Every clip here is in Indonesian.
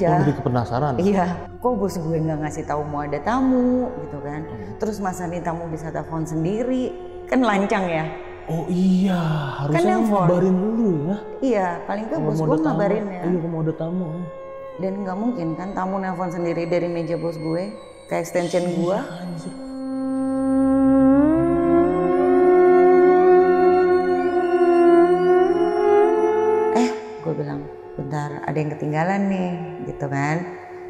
aja. Oh, jadi kepenasaran. Iya, kok bos gue nggak ngasih tahu mau ada tamu gitu kan. Hmm. Terus masa nih tamu bisa telepon sendiri, kan lancang ya. Oh iya, harusnya kan ngabarin dulu ya. Iya, paling ke bos gue ngabarin ya. Iya, mau ada tamu. Dan nggak mungkin kan tamu nelpon sendiri dari meja bos gue ke extension iya, gue. Anjir. Eh, gue bilang, bentar ada yang ketinggalan nih gitu kan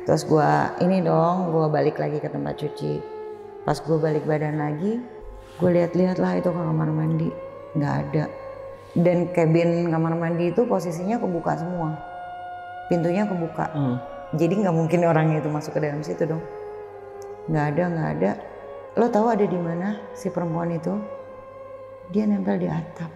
terus gue ini dong gue balik lagi ke tempat cuci pas gue balik badan lagi gue lihat-lihat lah itu ke kamar mandi nggak ada dan kabin kamar mandi itu posisinya kebuka semua pintunya kebuka hmm. jadi nggak mungkin orangnya itu masuk ke dalam situ dong nggak ada nggak ada lo tahu ada di mana si perempuan itu dia nempel di atap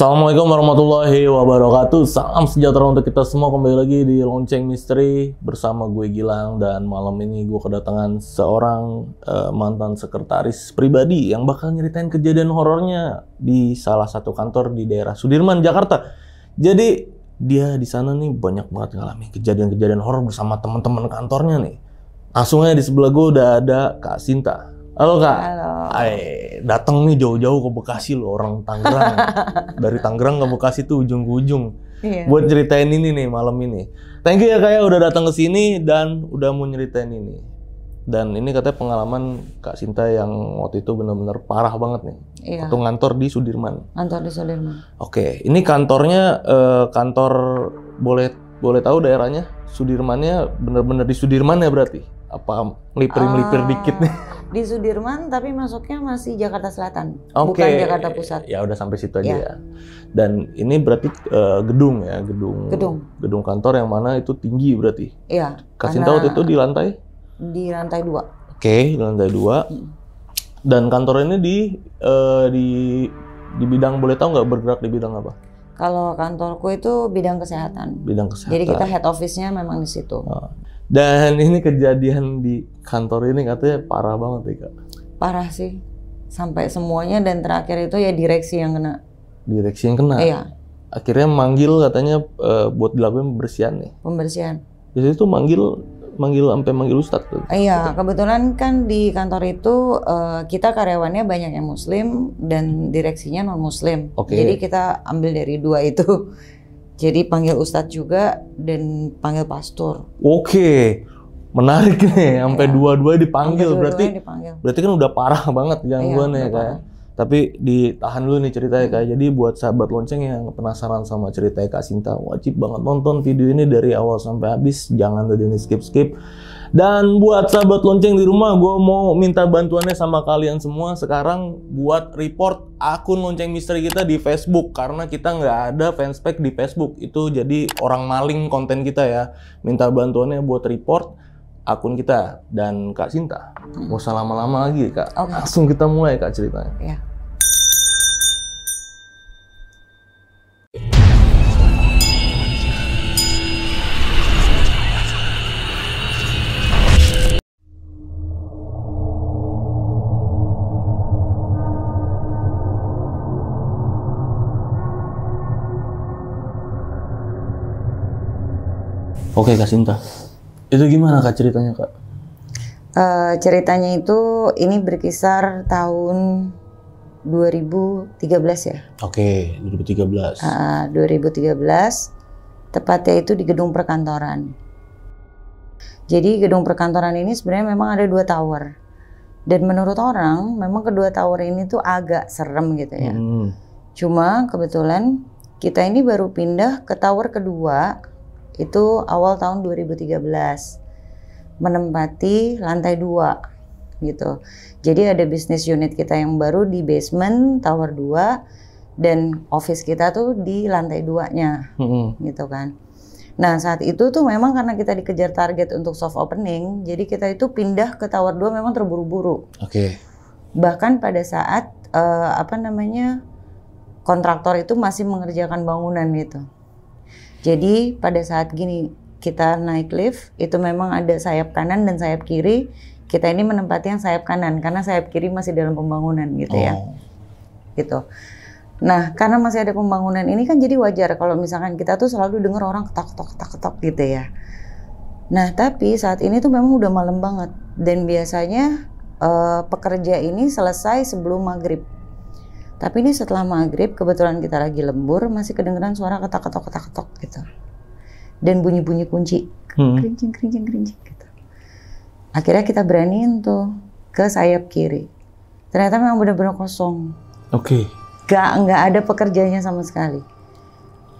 Assalamualaikum warahmatullahi wabarakatuh Salam sejahtera untuk kita semua Kembali lagi di Lonceng Misteri Bersama gue Gilang Dan malam ini gue kedatangan seorang uh, mantan sekretaris pribadi Yang bakal nyeritain kejadian horornya Di salah satu kantor di daerah Sudirman, Jakarta Jadi dia di sana nih banyak banget ngalami kejadian-kejadian horor bersama teman-teman kantornya nih Langsung aja di sebelah gue udah ada Kak Sinta Halo Kak. Halo. Eh, datang nih jauh-jauh ke Bekasi loh orang Tangerang. Dari Tangerang ke Bekasi tuh ujung ke ujung. Iya. Buat ceritain ini nih malam ini. Thank you ya Kak ya udah datang ke sini dan udah mau nyeritain ini. Dan ini katanya pengalaman Kak Sinta yang waktu itu benar-benar parah banget nih. Iya. Waktu ngantor di Sudirman. Ngantor di Sudirman. Oke, ini kantornya eh, kantor boleh boleh tahu daerahnya? Sudirmannya benar-benar di Sudirman ya berarti? Apa melipir-melipir uh, dikit nih? di Sudirman tapi masuknya masih Jakarta Selatan, okay. bukan Jakarta Pusat. Ya udah sampai situ aja ya. ya. Dan ini berarti uh, gedung ya, gedung, gedung gedung kantor yang mana itu tinggi berarti. ya kasih tahu itu di lantai? Di lantai dua. Oke, okay, di lantai dua. Dan kantor ini di uh, di di bidang boleh tahu nggak bergerak di bidang apa? Kalau kantorku itu bidang kesehatan. Bidang kesehatan. Jadi kita head office-nya memang di situ. Nah. Dan ini kejadian di kantor ini katanya parah banget ya kak. Parah sih, sampai semuanya dan terakhir itu ya direksi yang kena. Direksi yang kena. Iya. Akhirnya manggil katanya uh, buat dilakukan pembersihan nih. Pembersihan. Jadi itu manggil manggil sampai manggil ustadz tuh. Iya, kebetulan kan di kantor itu uh, kita karyawannya banyak yang muslim dan direksinya non muslim. Okay. Jadi kita ambil dari dua itu. Jadi panggil ustadz juga dan panggil pastor. Oke. Menarik nih, iya. sampai dua duanya dipanggil dua berarti. Dipanggil. Berarti kan udah parah banget gangguannya ya, ya kak. Ya. Tapi ditahan dulu nih ceritanya ya. hmm. kak. Jadi buat sahabat lonceng yang penasaran sama ceritanya Kak Sinta, wajib banget nonton video ini dari awal sampai habis. Jangan tadi skip skip. Dan buat sahabat lonceng di rumah, gue mau minta bantuannya sama kalian semua sekarang buat report akun lonceng misteri kita di Facebook karena kita nggak ada fanspage di Facebook itu jadi orang maling konten kita ya. Minta bantuannya buat report akun kita dan Kak Sinta. Gak usah lama-lama lagi Kak. Okay. Langsung kita mulai Kak ceritanya. Yeah. Oke Kak Sinta, itu gimana Kak ceritanya Kak? Uh, ceritanya itu ini berkisar tahun 2013 ya. Oke, 2013. Uh, 2013, tepatnya itu di gedung perkantoran. Jadi gedung perkantoran ini sebenarnya memang ada dua tower. Dan menurut orang, memang kedua tower ini tuh agak serem gitu ya. Hmm. Cuma kebetulan kita ini baru pindah ke tower kedua itu awal tahun 2013. Menempati lantai dua gitu. Jadi ada bisnis unit kita yang baru di basement tower 2 dan office kita tuh di lantai duanya hmm. gitu kan. Nah saat itu tuh memang karena kita dikejar target untuk soft opening, jadi kita itu pindah ke tower 2 memang terburu-buru. Oke. Okay. Bahkan pada saat uh, apa namanya kontraktor itu masih mengerjakan bangunan gitu. Jadi pada saat gini kita naik lift itu memang ada sayap kanan dan sayap kiri. Kita ini menempati yang sayap kanan karena sayap kiri masih dalam pembangunan gitu ya. oh. ya. Gitu. Nah, karena masih ada pembangunan ini kan jadi wajar kalau misalkan kita tuh selalu dengar orang ketok-ketok-ketok gitu ya. Nah, tapi saat ini tuh memang udah malam banget dan biasanya uh, pekerja ini selesai sebelum maghrib. Tapi ini setelah maghrib, kebetulan kita lagi lembur, masih kedengeran suara ketok-ketok-ketok-ketok gitu. Dan bunyi-bunyi kunci. Hmm. Kerincing, kerincing, kerincing gitu. Akhirnya kita beraniin tuh ke sayap kiri. Ternyata memang benar-benar kosong. Oke. Okay. Gak, gak ada pekerjanya sama sekali.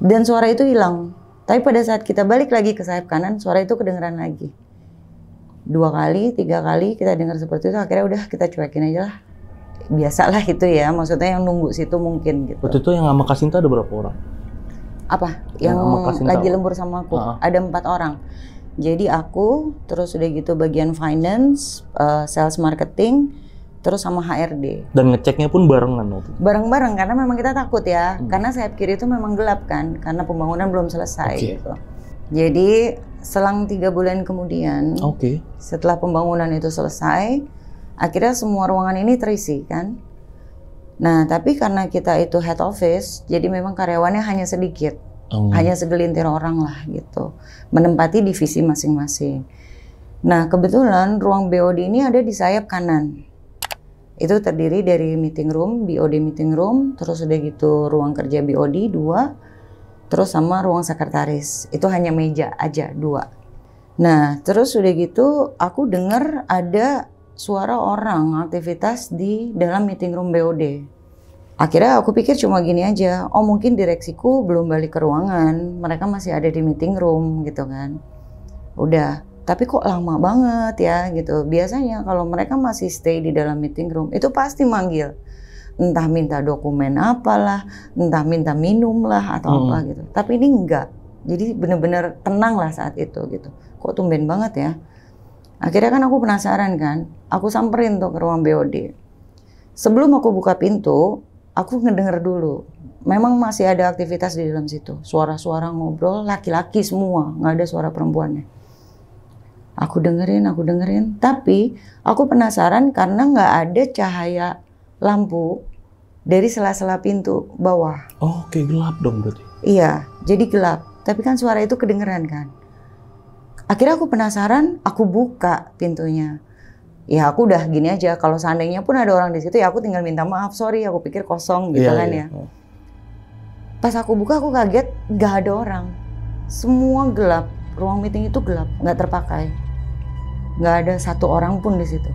Dan suara itu hilang. Tapi pada saat kita balik lagi ke sayap kanan, suara itu kedengeran lagi. Dua kali, tiga kali kita dengar seperti itu, akhirnya udah kita cuekin aja lah biasalah itu ya maksudnya yang nunggu situ mungkin gitu. Waktu itu yang sama Kasinta ada berapa orang? Apa? Yang, yang lagi lembur sama aku uh -huh. ada empat orang. Jadi aku terus udah gitu bagian finance, uh, sales marketing, terus sama HRD. Dan ngeceknya pun barengan waktu Bareng-bareng karena memang kita takut ya, hmm. karena sayap kiri itu memang gelap kan, karena pembangunan belum selesai okay. gitu. Jadi selang tiga bulan kemudian, okay. setelah pembangunan itu selesai, akhirnya semua ruangan ini terisi kan nah tapi karena kita itu head office jadi memang karyawannya hanya sedikit oh. hanya segelintir orang lah gitu menempati divisi masing-masing nah kebetulan ruang BOD ini ada di sayap kanan itu terdiri dari meeting room, BOD meeting room, terus udah gitu ruang kerja BOD dua, terus sama ruang sekretaris. Itu hanya meja aja dua. Nah, terus udah gitu aku dengar ada suara orang aktivitas di dalam meeting room BOD. Akhirnya aku pikir cuma gini aja, oh mungkin direksiku belum balik ke ruangan, mereka masih ada di meeting room gitu kan. Udah, tapi kok lama banget ya gitu. Biasanya kalau mereka masih stay di dalam meeting room, itu pasti manggil entah minta dokumen apalah, entah minta minum lah atau hmm. apa gitu. Tapi ini enggak. Jadi bener-bener tenang lah saat itu gitu. Kok tumben banget ya. Akhirnya kan aku penasaran kan, aku samperin tuh ke ruang BOD. Sebelum aku buka pintu, aku ngedenger dulu. Memang masih ada aktivitas di dalam situ. Suara-suara ngobrol, laki-laki semua, nggak ada suara perempuannya. Aku dengerin, aku dengerin. Tapi aku penasaran karena nggak ada cahaya lampu dari sela-sela pintu bawah. Oh, oke gelap dong berarti. Iya, jadi gelap. Tapi kan suara itu kedengeran kan akhirnya aku penasaran aku buka pintunya ya aku udah gini aja kalau seandainya pun ada orang di situ ya aku tinggal minta maaf sorry aku pikir kosong gitu yeah, kan yeah. ya pas aku buka aku kaget gak ada orang semua gelap ruang meeting itu gelap nggak terpakai nggak ada satu orang pun di situ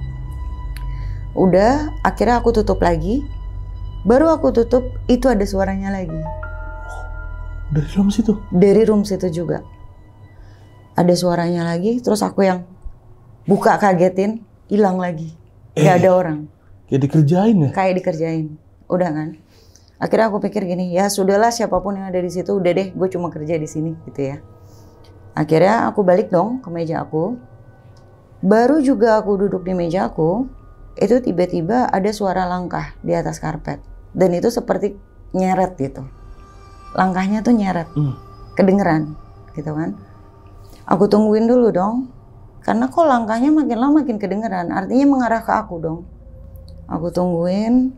udah akhirnya aku tutup lagi baru aku tutup itu ada suaranya lagi dari room situ dari room situ juga ada suaranya lagi terus aku yang buka kagetin hilang lagi nggak eh, ada orang kayak dikerjain ya kayak dikerjain udah kan akhirnya aku pikir gini ya sudahlah siapapun yang ada di situ udah deh gue cuma kerja di sini gitu ya akhirnya aku balik dong ke meja aku baru juga aku duduk di meja aku itu tiba-tiba ada suara langkah di atas karpet dan itu seperti nyeret gitu langkahnya tuh nyeret hmm. kedengeran gitu kan Aku tungguin dulu dong. Karena kok langkahnya makin lama makin kedengeran. Artinya mengarah ke aku dong. Aku tungguin.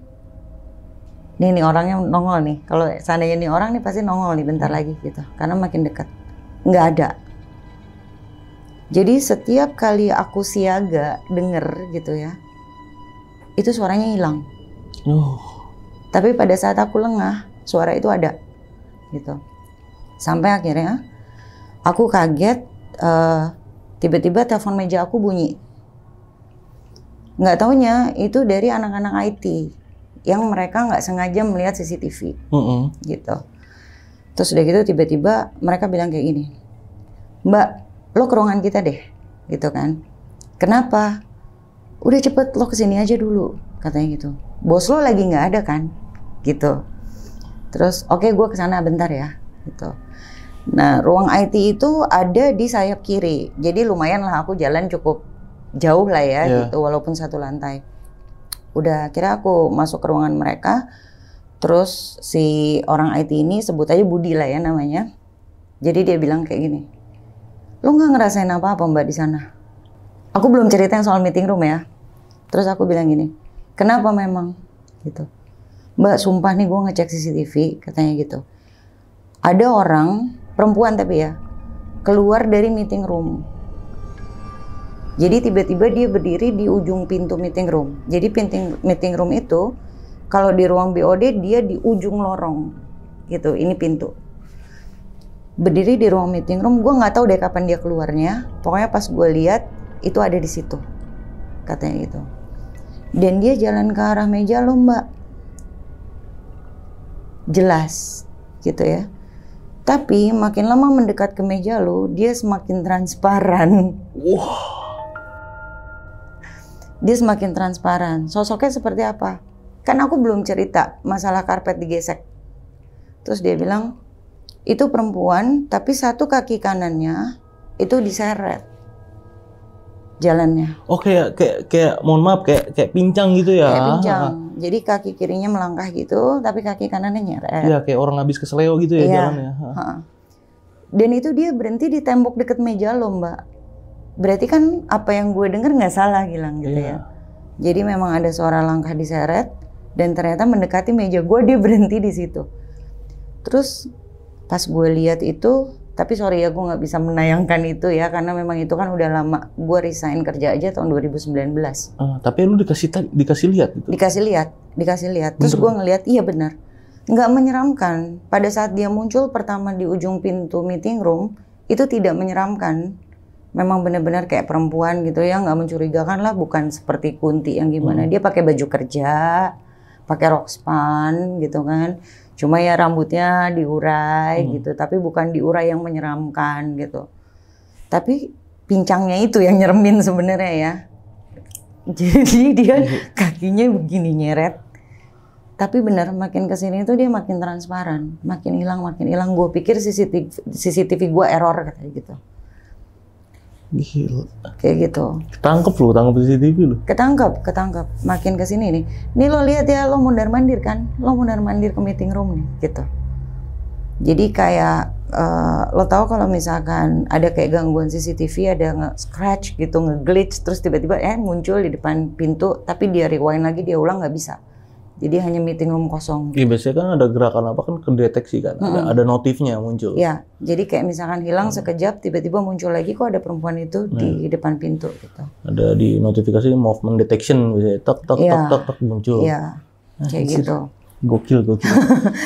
Nih nih orangnya nongol nih. Kalau seandainya nih orang nih pasti nongol nih bentar lagi gitu. Karena makin dekat. Nggak ada. Jadi setiap kali aku siaga denger gitu ya, itu suaranya hilang. Oh. Tapi pada saat aku lengah, suara itu ada gitu. Sampai akhirnya aku kaget tiba eh, tiba-tiba telepon meja aku bunyi. Nggak tahunya itu dari anak-anak IT yang mereka nggak sengaja melihat CCTV, mm -hmm. gitu. Terus udah gitu tiba-tiba mereka bilang kayak gini, Mbak, lo ke ruangan kita deh, gitu kan? Kenapa? Udah cepet lo kesini aja dulu, katanya gitu. Bos lo lagi nggak ada kan, gitu. Terus oke okay, gue kesana bentar ya, gitu Nah, ruang IT itu ada di sayap kiri. Jadi lumayan lah aku jalan cukup jauh lah ya yeah. gitu walaupun satu lantai. Udah kira aku masuk ke ruangan mereka. Terus si orang IT ini sebut aja Budi lah ya namanya. Jadi dia bilang kayak gini. Lu nggak ngerasain apa-apa Mbak di sana? Aku belum cerita yang soal meeting room ya. Terus aku bilang gini. Kenapa memang? Gitu. Mbak sumpah nih gue ngecek CCTV katanya gitu. Ada orang perempuan tapi ya keluar dari meeting room. Jadi tiba-tiba dia berdiri di ujung pintu meeting room. Jadi meeting meeting room itu kalau di ruang BOD dia di ujung lorong gitu. Ini pintu. Berdiri di ruang meeting room, gue nggak tahu deh kapan dia keluarnya. Pokoknya pas gue lihat itu ada di situ, katanya gitu. Dan dia jalan ke arah meja lo mbak. Jelas gitu ya tapi makin lama mendekat ke meja lo, dia semakin transparan. Wow. Dia semakin transparan. Sosoknya seperti apa? Kan aku belum cerita masalah karpet digesek. Terus dia bilang, itu perempuan tapi satu kaki kanannya itu diseret jalannya. Oh kayak kayak kayak mohon maaf kayak kayak pincang gitu ya. Kayak ah, pincang. Ah, ah. Jadi kaki kirinya melangkah gitu, tapi kaki kanannya nyeret. Iya, kayak orang habis kesleo gitu ya ya. jalannya. Ah, dan itu dia berhenti di tembok deket meja lo, Mbak. Berarti kan apa yang gue denger nggak salah Gilang gitu ya. ya. Jadi memang ada suara langkah diseret dan ternyata mendekati meja gue dia berhenti di situ. Terus pas gue lihat itu tapi sorry ya gue nggak bisa menayangkan itu ya karena memang itu kan udah lama gue resign kerja aja tahun 2019 uh, ah, tapi lu dikasih dikasih lihat itu. dikasih lihat dikasih lihat terus gue ngeliat iya benar nggak menyeramkan pada saat dia muncul pertama di ujung pintu meeting room itu tidak menyeramkan memang benar-benar kayak perempuan gitu ya nggak mencurigakan lah bukan seperti kunti yang gimana hmm. dia pakai baju kerja pakai rok span gitu kan Cuma ya rambutnya diurai hmm. gitu, tapi bukan diurai yang menyeramkan gitu. Tapi pincangnya itu yang nyeremin sebenarnya ya. Jadi dia iya. kakinya begini nyeret. Tapi benar makin kesini itu dia makin transparan, makin hilang, makin hilang. Gue pikir CCTV, CCTV gue error katanya gitu. Gila. Kayak gitu. Ketangkep lo, tangkap CCTV lo. Ketangkep, ketangkep. Makin ke sini nih. Nih lo lihat ya, lo mundar mandir kan? Lo mundar mandir ke meeting room nih, gitu. Jadi kayak uh, lo tahu kalau misalkan ada kayak gangguan CCTV, ada nge scratch gitu, nge glitch, terus tiba-tiba eh muncul di depan pintu, tapi dia rewind lagi, dia ulang nggak bisa. Jadi hanya meeting room kosong. Iya, biasanya kan ada gerakan apa kan kedeteksi kan, -hmm. ada, ada notifnya muncul. Iya, jadi kayak misalkan hilang hmm. sekejap, tiba-tiba muncul lagi kok ada perempuan itu di nah. depan pintu gitu. Ada di notifikasi movement detection biasanya, tak tak ya. tak tak tak muncul. Iya, nah, kayak gitu. Gokil gokil.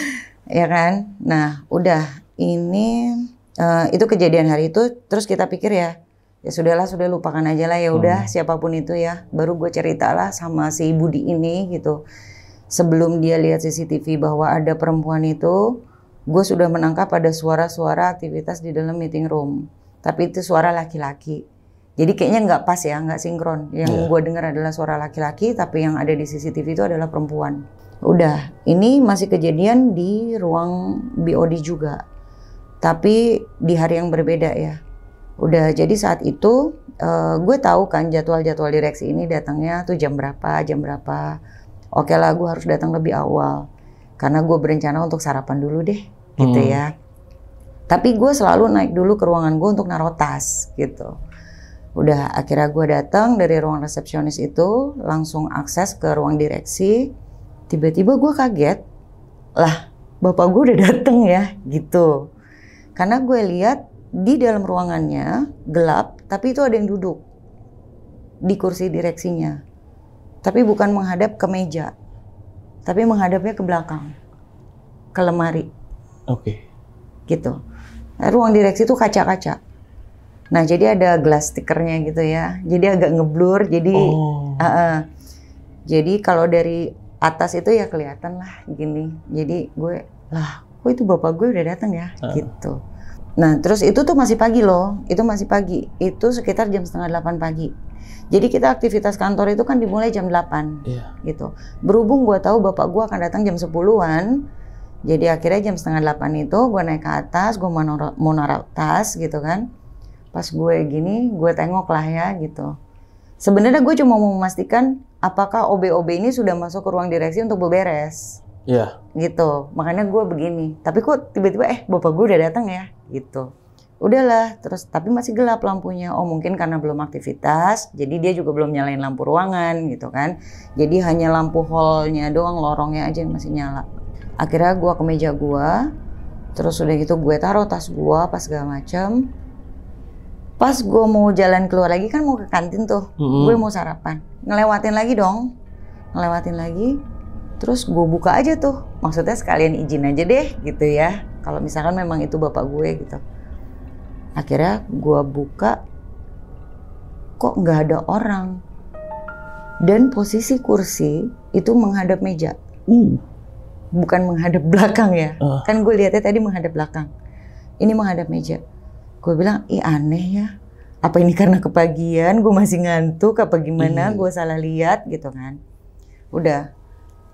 ya kan? Nah, udah ini uh, itu kejadian hari itu, terus kita pikir ya, ya sudahlah sudah lupakan aja lah ya udah hmm. siapapun itu ya baru gue ceritalah sama si Budi ini gitu sebelum dia lihat CCTV bahwa ada perempuan itu, gue sudah menangkap ada suara-suara aktivitas di dalam meeting room. Tapi itu suara laki-laki. Jadi kayaknya nggak pas ya, nggak sinkron. Yang yeah. gue dengar adalah suara laki-laki, tapi yang ada di CCTV itu adalah perempuan. Udah, ini masih kejadian di ruang BOD juga. Tapi di hari yang berbeda ya. Udah, jadi saat itu uh, eh, gue tahu kan jadwal-jadwal direksi ini datangnya tuh jam berapa, jam berapa oke okay lah gue harus datang lebih awal karena gue berencana untuk sarapan dulu deh gitu hmm. ya tapi gue selalu naik dulu ke ruangan gue untuk naro tas gitu udah akhirnya gue datang dari ruang resepsionis itu langsung akses ke ruang direksi tiba-tiba gue kaget lah bapak gue udah dateng ya gitu karena gue lihat di dalam ruangannya gelap tapi itu ada yang duduk di kursi direksinya tapi bukan menghadap ke meja. Tapi menghadapnya ke belakang. Ke lemari. Oke. Okay. Gitu. Nah, ruang direksi itu kaca-kaca. Nah, jadi ada glass stikernya gitu ya. Jadi agak ngeblur. Jadi oh. uh -uh. Jadi kalau dari atas itu ya kelihatan lah gini. Jadi gue lah, kok itu bapak gue udah datang ya uh. gitu. Nah, terus itu tuh masih pagi loh. Itu masih pagi. Itu sekitar jam setengah delapan pagi. Jadi kita aktivitas kantor itu kan dimulai jam 8. Yeah. Gitu. Berhubung gue tahu bapak gue akan datang jam 10-an, jadi akhirnya jam setengah 8 itu gue naik ke atas, gue mau, mau naruh tas gitu kan. Pas gue gini, gue tengok lah ya gitu. Sebenarnya gue cuma mau memastikan apakah OB-OB ini sudah masuk ke ruang direksi untuk beberes. Iya. Yeah. Gitu. Makanya gue begini. Tapi kok tiba-tiba eh bapak gue udah datang ya gitu udahlah terus tapi masih gelap lampunya oh mungkin karena belum aktivitas jadi dia juga belum nyalain lampu ruangan gitu kan jadi hanya lampu hallnya doang lorongnya aja yang masih nyala akhirnya gue ke meja gue terus udah gitu gue taruh tas gue pas segala macem pas gue mau jalan keluar lagi kan mau ke kantin tuh mm-hmm. gue mau sarapan ngelewatin lagi dong ngelewatin lagi terus gue buka aja tuh maksudnya sekalian izin aja deh gitu ya kalau misalkan memang itu bapak gue gitu akhirnya gue buka kok nggak ada orang dan posisi kursi itu menghadap meja mm. bukan menghadap belakang ya uh. kan gue lihatnya tadi menghadap belakang ini menghadap meja gue bilang ih aneh ya apa ini karena kepagian gue masih ngantuk apa gimana mm. Iya. gue salah lihat gitu kan udah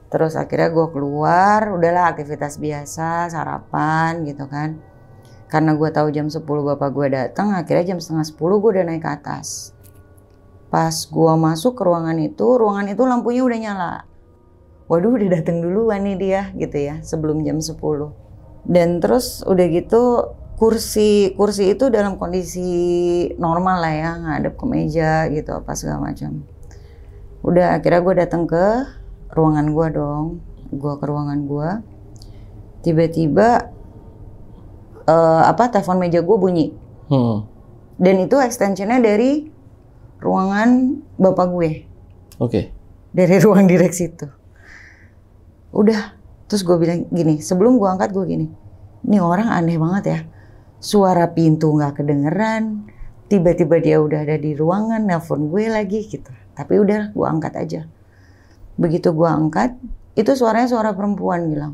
terus akhirnya gue keluar udahlah aktivitas biasa sarapan gitu kan karena gue tahu jam 10 bapak gue datang akhirnya jam setengah 10 gue udah naik ke atas pas gue masuk ke ruangan itu ruangan itu lampunya udah nyala waduh udah datang duluan nih dia gitu ya sebelum jam 10 dan terus udah gitu kursi kursi itu dalam kondisi normal lah ya ngadep ke meja gitu apa segala macam udah akhirnya gue datang ke ruangan gue dong gue ke ruangan gue tiba-tiba uh, apa telepon meja gue bunyi. Hmm. Dan itu extensionnya dari ruangan bapak gue. Oke. Okay. Dari ruang direksi itu. Udah, terus gue bilang gini, sebelum gue angkat gue gini, ini orang aneh banget ya. Suara pintu nggak kedengeran, tiba-tiba dia udah ada di ruangan, nelpon gue lagi gitu. Tapi udah, gue angkat aja. Begitu gue angkat, itu suaranya suara perempuan bilang.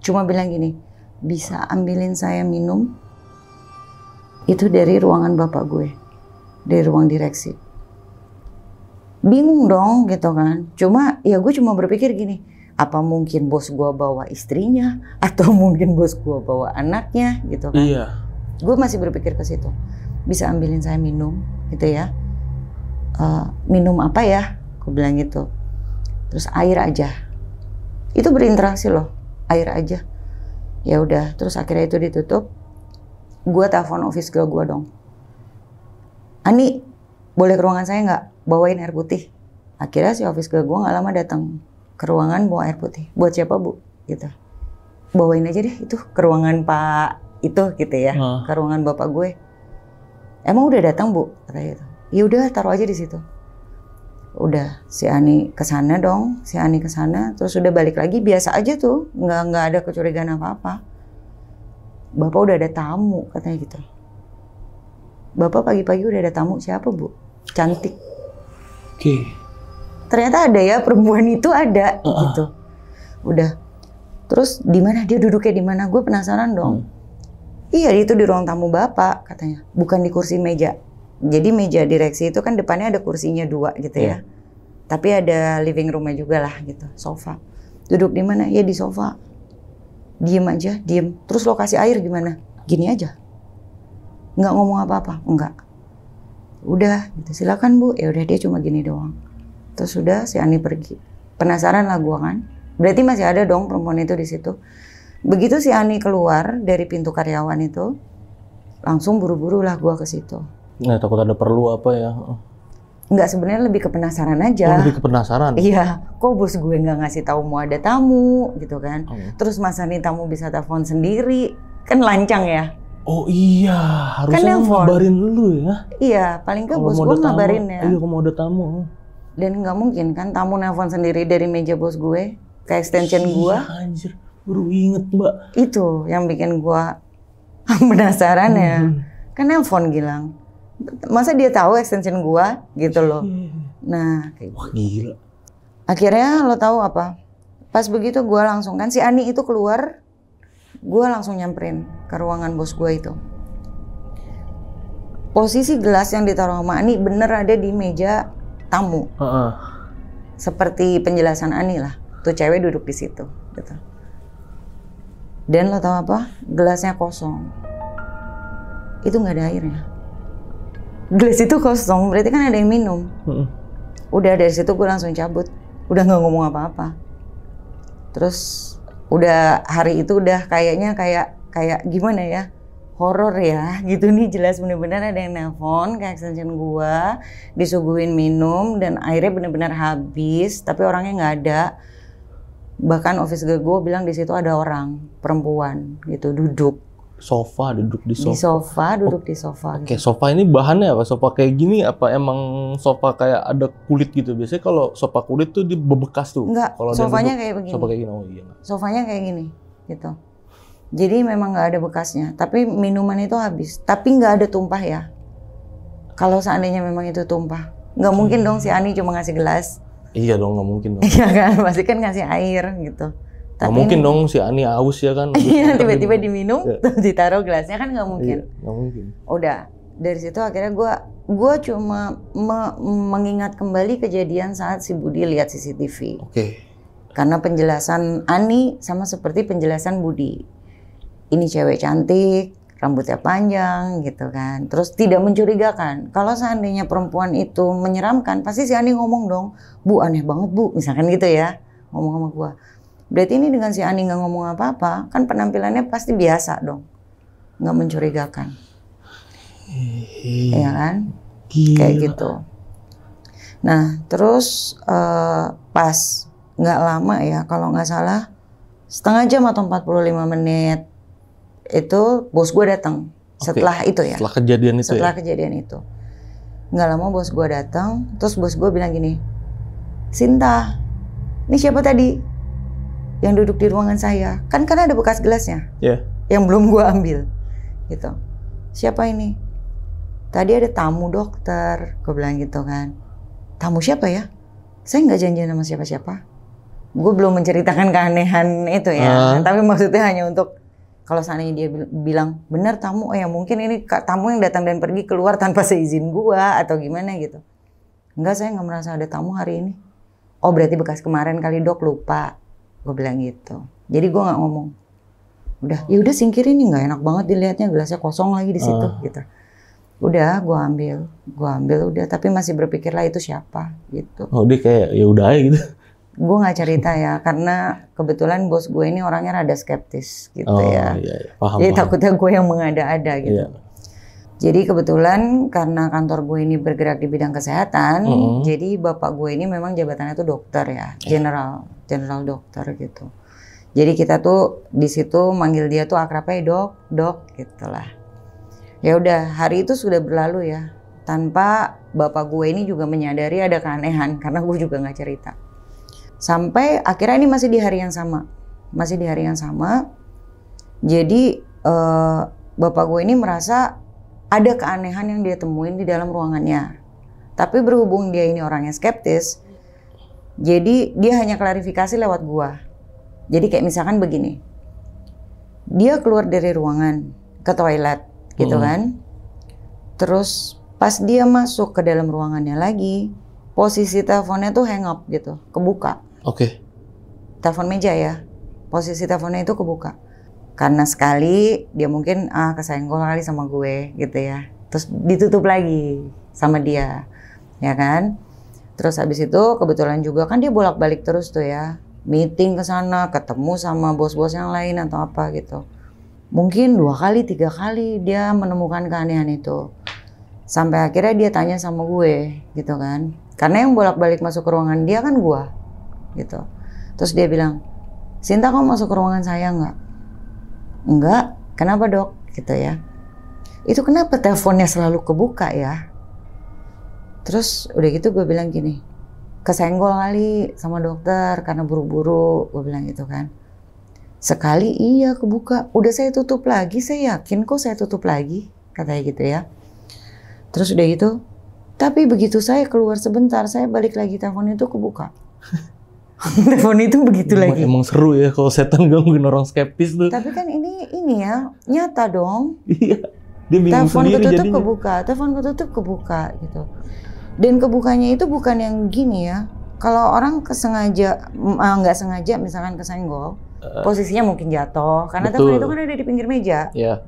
Cuma bilang gini, bisa ambilin saya minum itu dari ruangan bapak gue dari ruang direksi bingung dong gitu kan cuma ya gue cuma berpikir gini apa mungkin bos gue bawa istrinya atau mungkin bos gue bawa anaknya gitu kan iya. gue masih berpikir ke situ bisa ambilin saya minum gitu ya uh, minum apa ya gue bilang gitu terus air aja itu berinteraksi loh air aja ya udah terus akhirnya itu ditutup gue telepon office girl gue dong Ani boleh ke ruangan saya nggak bawain air putih akhirnya si office girl gue nggak lama datang ke ruangan bawa air putih buat siapa bu gitu bawain aja deh itu ke ruangan pak itu gitu ya ah. ke ruangan bapak gue emang udah datang bu kata gitu ya udah taruh aja di situ udah si Ani ke sana dong, si Ani ke sana, terus udah balik lagi biasa aja tuh, nggak nggak ada kecurigaan apa-apa. Bapak udah ada tamu katanya gitu. Bapak pagi-pagi udah ada tamu siapa bu? Cantik. Oke. Okay. Ternyata ada ya perempuan itu ada uh -uh. gitu. Udah. Terus di mana dia duduknya di mana? Gue penasaran dong. Hmm. Iya itu di ruang tamu bapak katanya, bukan di kursi meja. Jadi meja direksi itu kan depannya ada kursinya dua gitu yeah. ya. Iya. Tapi ada living roomnya juga lah gitu, sofa. Duduk di mana? Ya di sofa. Diem aja, diem. Terus lokasi air gimana? Gini aja. Nggak ngomong apa-apa, enggak. Udah, gitu. silakan bu. Ya udah dia cuma gini doang. Terus sudah si Ani pergi. Penasaran lah gua kan. Berarti masih ada dong perempuan itu di situ. Begitu si Ani keluar dari pintu karyawan itu, langsung buru-buru lah gua ke situ. Nah, takut ada perlu apa ya? Enggak sebenarnya lebih ke penasaran aja. Oh, lebih ke penasaran. Iya, kok bos gue nggak ngasih tahu mau ada tamu gitu kan? Oh. Terus masa nih tamu bisa telepon sendiri, kan lancang ya? Oh iya, harusnya kan ngabarin lu ya. Iya, paling ke bos gue ngabarin ya. Iya, mau ada tamu. Dan nggak mungkin kan tamu nelpon sendiri dari meja bos gue ke extension iya, gue. Anjir, baru inget mbak. Itu yang bikin gue penasaran ya. hmm. ya. Kan nelpon Gilang masa dia tahu extension gua gitu loh nah kayak Wah, gila akhirnya lo tahu apa pas begitu gua langsung kan si Ani itu keluar gua langsung nyamperin ke ruangan bos gua itu posisi gelas yang ditaruh sama Ani bener ada di meja tamu uh -uh. seperti penjelasan Ani lah tuh cewek duduk di situ gitu dan lo tahu apa gelasnya kosong itu nggak ada airnya gelas itu kosong berarti kan ada yang minum udah dari situ gue langsung cabut udah nggak ngomong apa-apa terus udah hari itu udah kayaknya kayak kayak gimana ya horor ya gitu nih jelas bener-bener ada yang nelpon ke extension gua disuguhin minum dan airnya bener-bener habis tapi orangnya nggak ada bahkan office gue bilang di situ ada orang perempuan gitu duduk sofa duduk di sofa di sofa duduk oh, di sofa oke okay, gitu. sofa ini bahannya apa sofa kayak gini apa emang sofa kayak ada kulit gitu biasanya kalau sofa kulit tuh di bebekas tuh enggak kalau sofanya duduk, kayak begini sofa kayak gini oh iya sofanya kayak gini gitu jadi memang nggak ada bekasnya tapi minuman itu habis tapi nggak ada tumpah ya kalau seandainya memang itu tumpah nggak mungkin dong si Ani cuma ngasih gelas iya dong nggak mungkin dong iya kan pasti kan ngasih air gitu tapi gak mungkin dong si Ani aus ya kan. Iya tiba-tiba diminum ya. ditaruh gelasnya kan nggak mungkin. Iya, gak mungkin. Udah dari situ akhirnya gue gue cuma me mengingat kembali kejadian saat si Budi lihat CCTV. Oke. Okay. Karena penjelasan Ani sama seperti penjelasan Budi. Ini cewek cantik, rambutnya panjang gitu kan. Terus tidak mencurigakan. Kalau seandainya perempuan itu menyeramkan, pasti si Ani ngomong dong, Bu aneh banget Bu, misalkan gitu ya. Ngomong sama gue Berarti ini dengan si Ani nggak ngomong apa-apa, kan penampilannya pasti biasa dong, nggak mencurigakan, Iya eh, kan? Gila. Kayak gitu. Nah terus uh, pas nggak lama ya, kalau nggak salah setengah jam atau 45 menit itu bos gue datang okay. setelah itu ya. Setelah kejadian itu. Ya? Setelah ya? kejadian itu. Nggak lama bos gue datang, terus bos gue bilang gini, Sinta, ini siapa tadi? yang duduk di ruangan saya kan karena ada bekas gelasnya yeah. yang belum gue ambil gitu siapa ini tadi ada tamu dokter gue bilang gitu kan tamu siapa ya saya nggak janji sama siapa-siapa gue belum menceritakan keanehan itu ya uh. tapi maksudnya hanya untuk kalau seandainya dia bilang benar tamu oh ya mungkin ini tamu yang datang dan pergi keluar tanpa seizin gue atau gimana gitu enggak saya nggak merasa ada tamu hari ini oh berarti bekas kemarin kali dok lupa gue bilang gitu jadi gue nggak ngomong udah oh. ya udah singkirin nih nggak enak banget dilihatnya gelasnya kosong lagi di situ uh. gitu udah gue ambil gue ambil udah tapi masih berpikir lah itu siapa gitu oh dia kayak ya udah gitu gue nggak cerita ya karena kebetulan bos gue ini orangnya rada skeptis gitu oh, ya iya, iya. Paham, jadi paham. takutnya gue yang mengada-ada gitu iya. Jadi kebetulan karena kantor gue ini bergerak di bidang kesehatan, mm -hmm. jadi bapak gue ini memang jabatannya tuh dokter ya, iya. general general dokter gitu. Jadi kita tuh di situ manggil dia tuh akrabnya eh, dok, dok gitulah. Ya udah hari itu sudah berlalu ya tanpa bapak gue ini juga menyadari ada keanehan karena gue juga nggak cerita. Sampai akhirnya ini masih di hari yang sama, masih di hari yang sama. Jadi uh, bapak gue ini merasa ada keanehan yang dia temuin di dalam ruangannya. Tapi berhubung dia ini orangnya skeptis, jadi dia hanya klarifikasi lewat gua. Jadi kayak misalkan begini. Dia keluar dari ruangan ke toilet gitu hmm. kan. Terus pas dia masuk ke dalam ruangannya lagi, posisi teleponnya tuh hang up gitu, kebuka. Oke. Okay. Telepon meja ya. Posisi teleponnya itu kebuka. Karena sekali dia mungkin ah kesenggol kali sama gue gitu ya. Terus ditutup lagi sama dia. Ya kan? Terus habis itu kebetulan juga kan dia bolak-balik terus tuh ya. Meeting ke sana, ketemu sama bos-bos yang lain atau apa gitu. Mungkin dua kali, tiga kali dia menemukan keanehan itu. Sampai akhirnya dia tanya sama gue gitu kan. Karena yang bolak-balik masuk ke ruangan dia kan gue gitu. Terus dia bilang, Sinta kamu masuk ke ruangan saya nggak? Enggak, kenapa dok? Gitu ya. Itu kenapa teleponnya selalu kebuka ya? Terus udah gitu gue bilang gini, kesenggol kali sama dokter karena buru-buru, gue bilang gitu kan. Sekali iya kebuka, udah saya tutup lagi, saya yakin kok saya tutup lagi, katanya gitu ya. Terus udah gitu, tapi begitu saya keluar sebentar, saya balik lagi telepon itu kebuka. telepon itu begitu emang, lagi. Emang seru ya kalau setan gangguin orang skeptis tuh. Tapi kan ini ini ya nyata dong. Iya. telepon ketutup kebuka, telepon ketutup kebuka gitu. Dan kebukanya itu bukan yang gini ya. Kalau orang kesengaja eh, nggak uh, sengaja misalkan kesenggol, uh, posisinya mungkin jatuh karena tangan itu kan ada di pinggir meja. Yeah.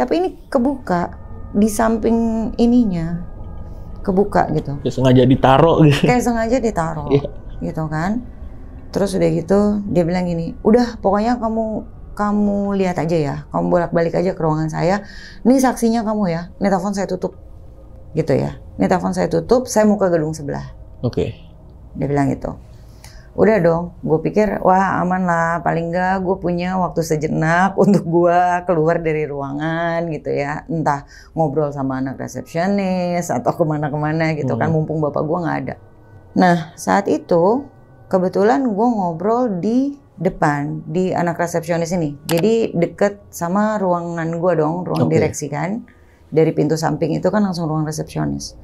Tapi ini kebuka di samping ininya kebuka gitu. Kayak sengaja ditaruh gitu. Kayak sengaja ditaruh. Yeah. Gitu kan. Terus udah gitu dia bilang gini, "Udah, pokoknya kamu kamu lihat aja ya. Kamu bolak-balik aja ke ruangan saya. Ini saksinya kamu ya. Ini telepon saya tutup." gitu ya ini telepon saya tutup saya mau ke gedung sebelah oke okay. dia bilang gitu udah dong gue pikir wah aman lah paling nggak gue punya waktu sejenak untuk gue keluar dari ruangan gitu ya entah ngobrol sama anak resepsionis atau kemana-kemana gitu kan, hmm. kan mumpung bapak gue nggak ada nah saat itu kebetulan gue ngobrol di depan di anak resepsionis ini jadi deket sama ruangan gue dong ruang okay. direksi kan dari pintu samping itu kan langsung ruang resepsionis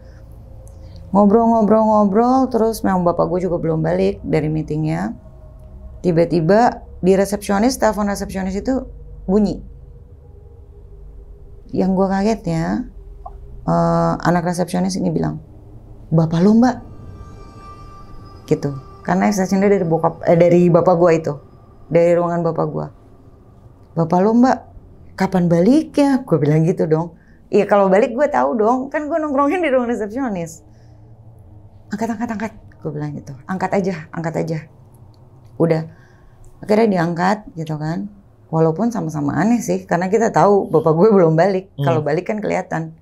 ngobrol-ngobrol-ngobrol terus memang bapak gue juga belum balik dari meetingnya tiba-tiba di resepsionis telepon resepsionis itu bunyi yang gue kaget ya uh, anak resepsionis ini bilang bapak lo mbak gitu karena ekstensinya dari eh, dari bapak gue itu dari ruangan bapak gue bapak lo mbak kapan balik ya gue bilang gitu dong Iya kalau balik gue tahu dong, kan gue nongkrongin di ruang resepsionis. Angkat, angkat, angkat. Gue bilang gitu, angkat aja, angkat aja. Udah, akhirnya diangkat gitu kan. Walaupun sama-sama aneh sih, karena kita tahu bapak gue belum balik. Hmm. Kalau balik kan kelihatan.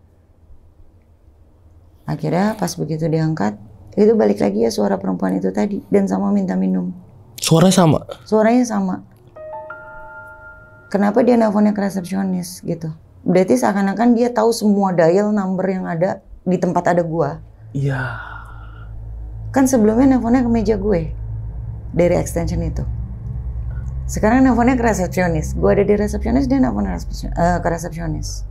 Akhirnya pas begitu diangkat, itu balik lagi ya suara perempuan itu tadi. Dan sama minta minum. Suaranya sama? Suaranya sama. Kenapa dia nelfonnya ke resepsionis gitu? berarti seakan-akan dia tahu semua dial number yang ada di tempat ada gua. Iya. Kan sebelumnya nelponnya ke meja gue dari extension itu. Sekarang nelponnya ke resepsionis. Gue ada di resepsionis, dia nelfon ke eh, resepsionis.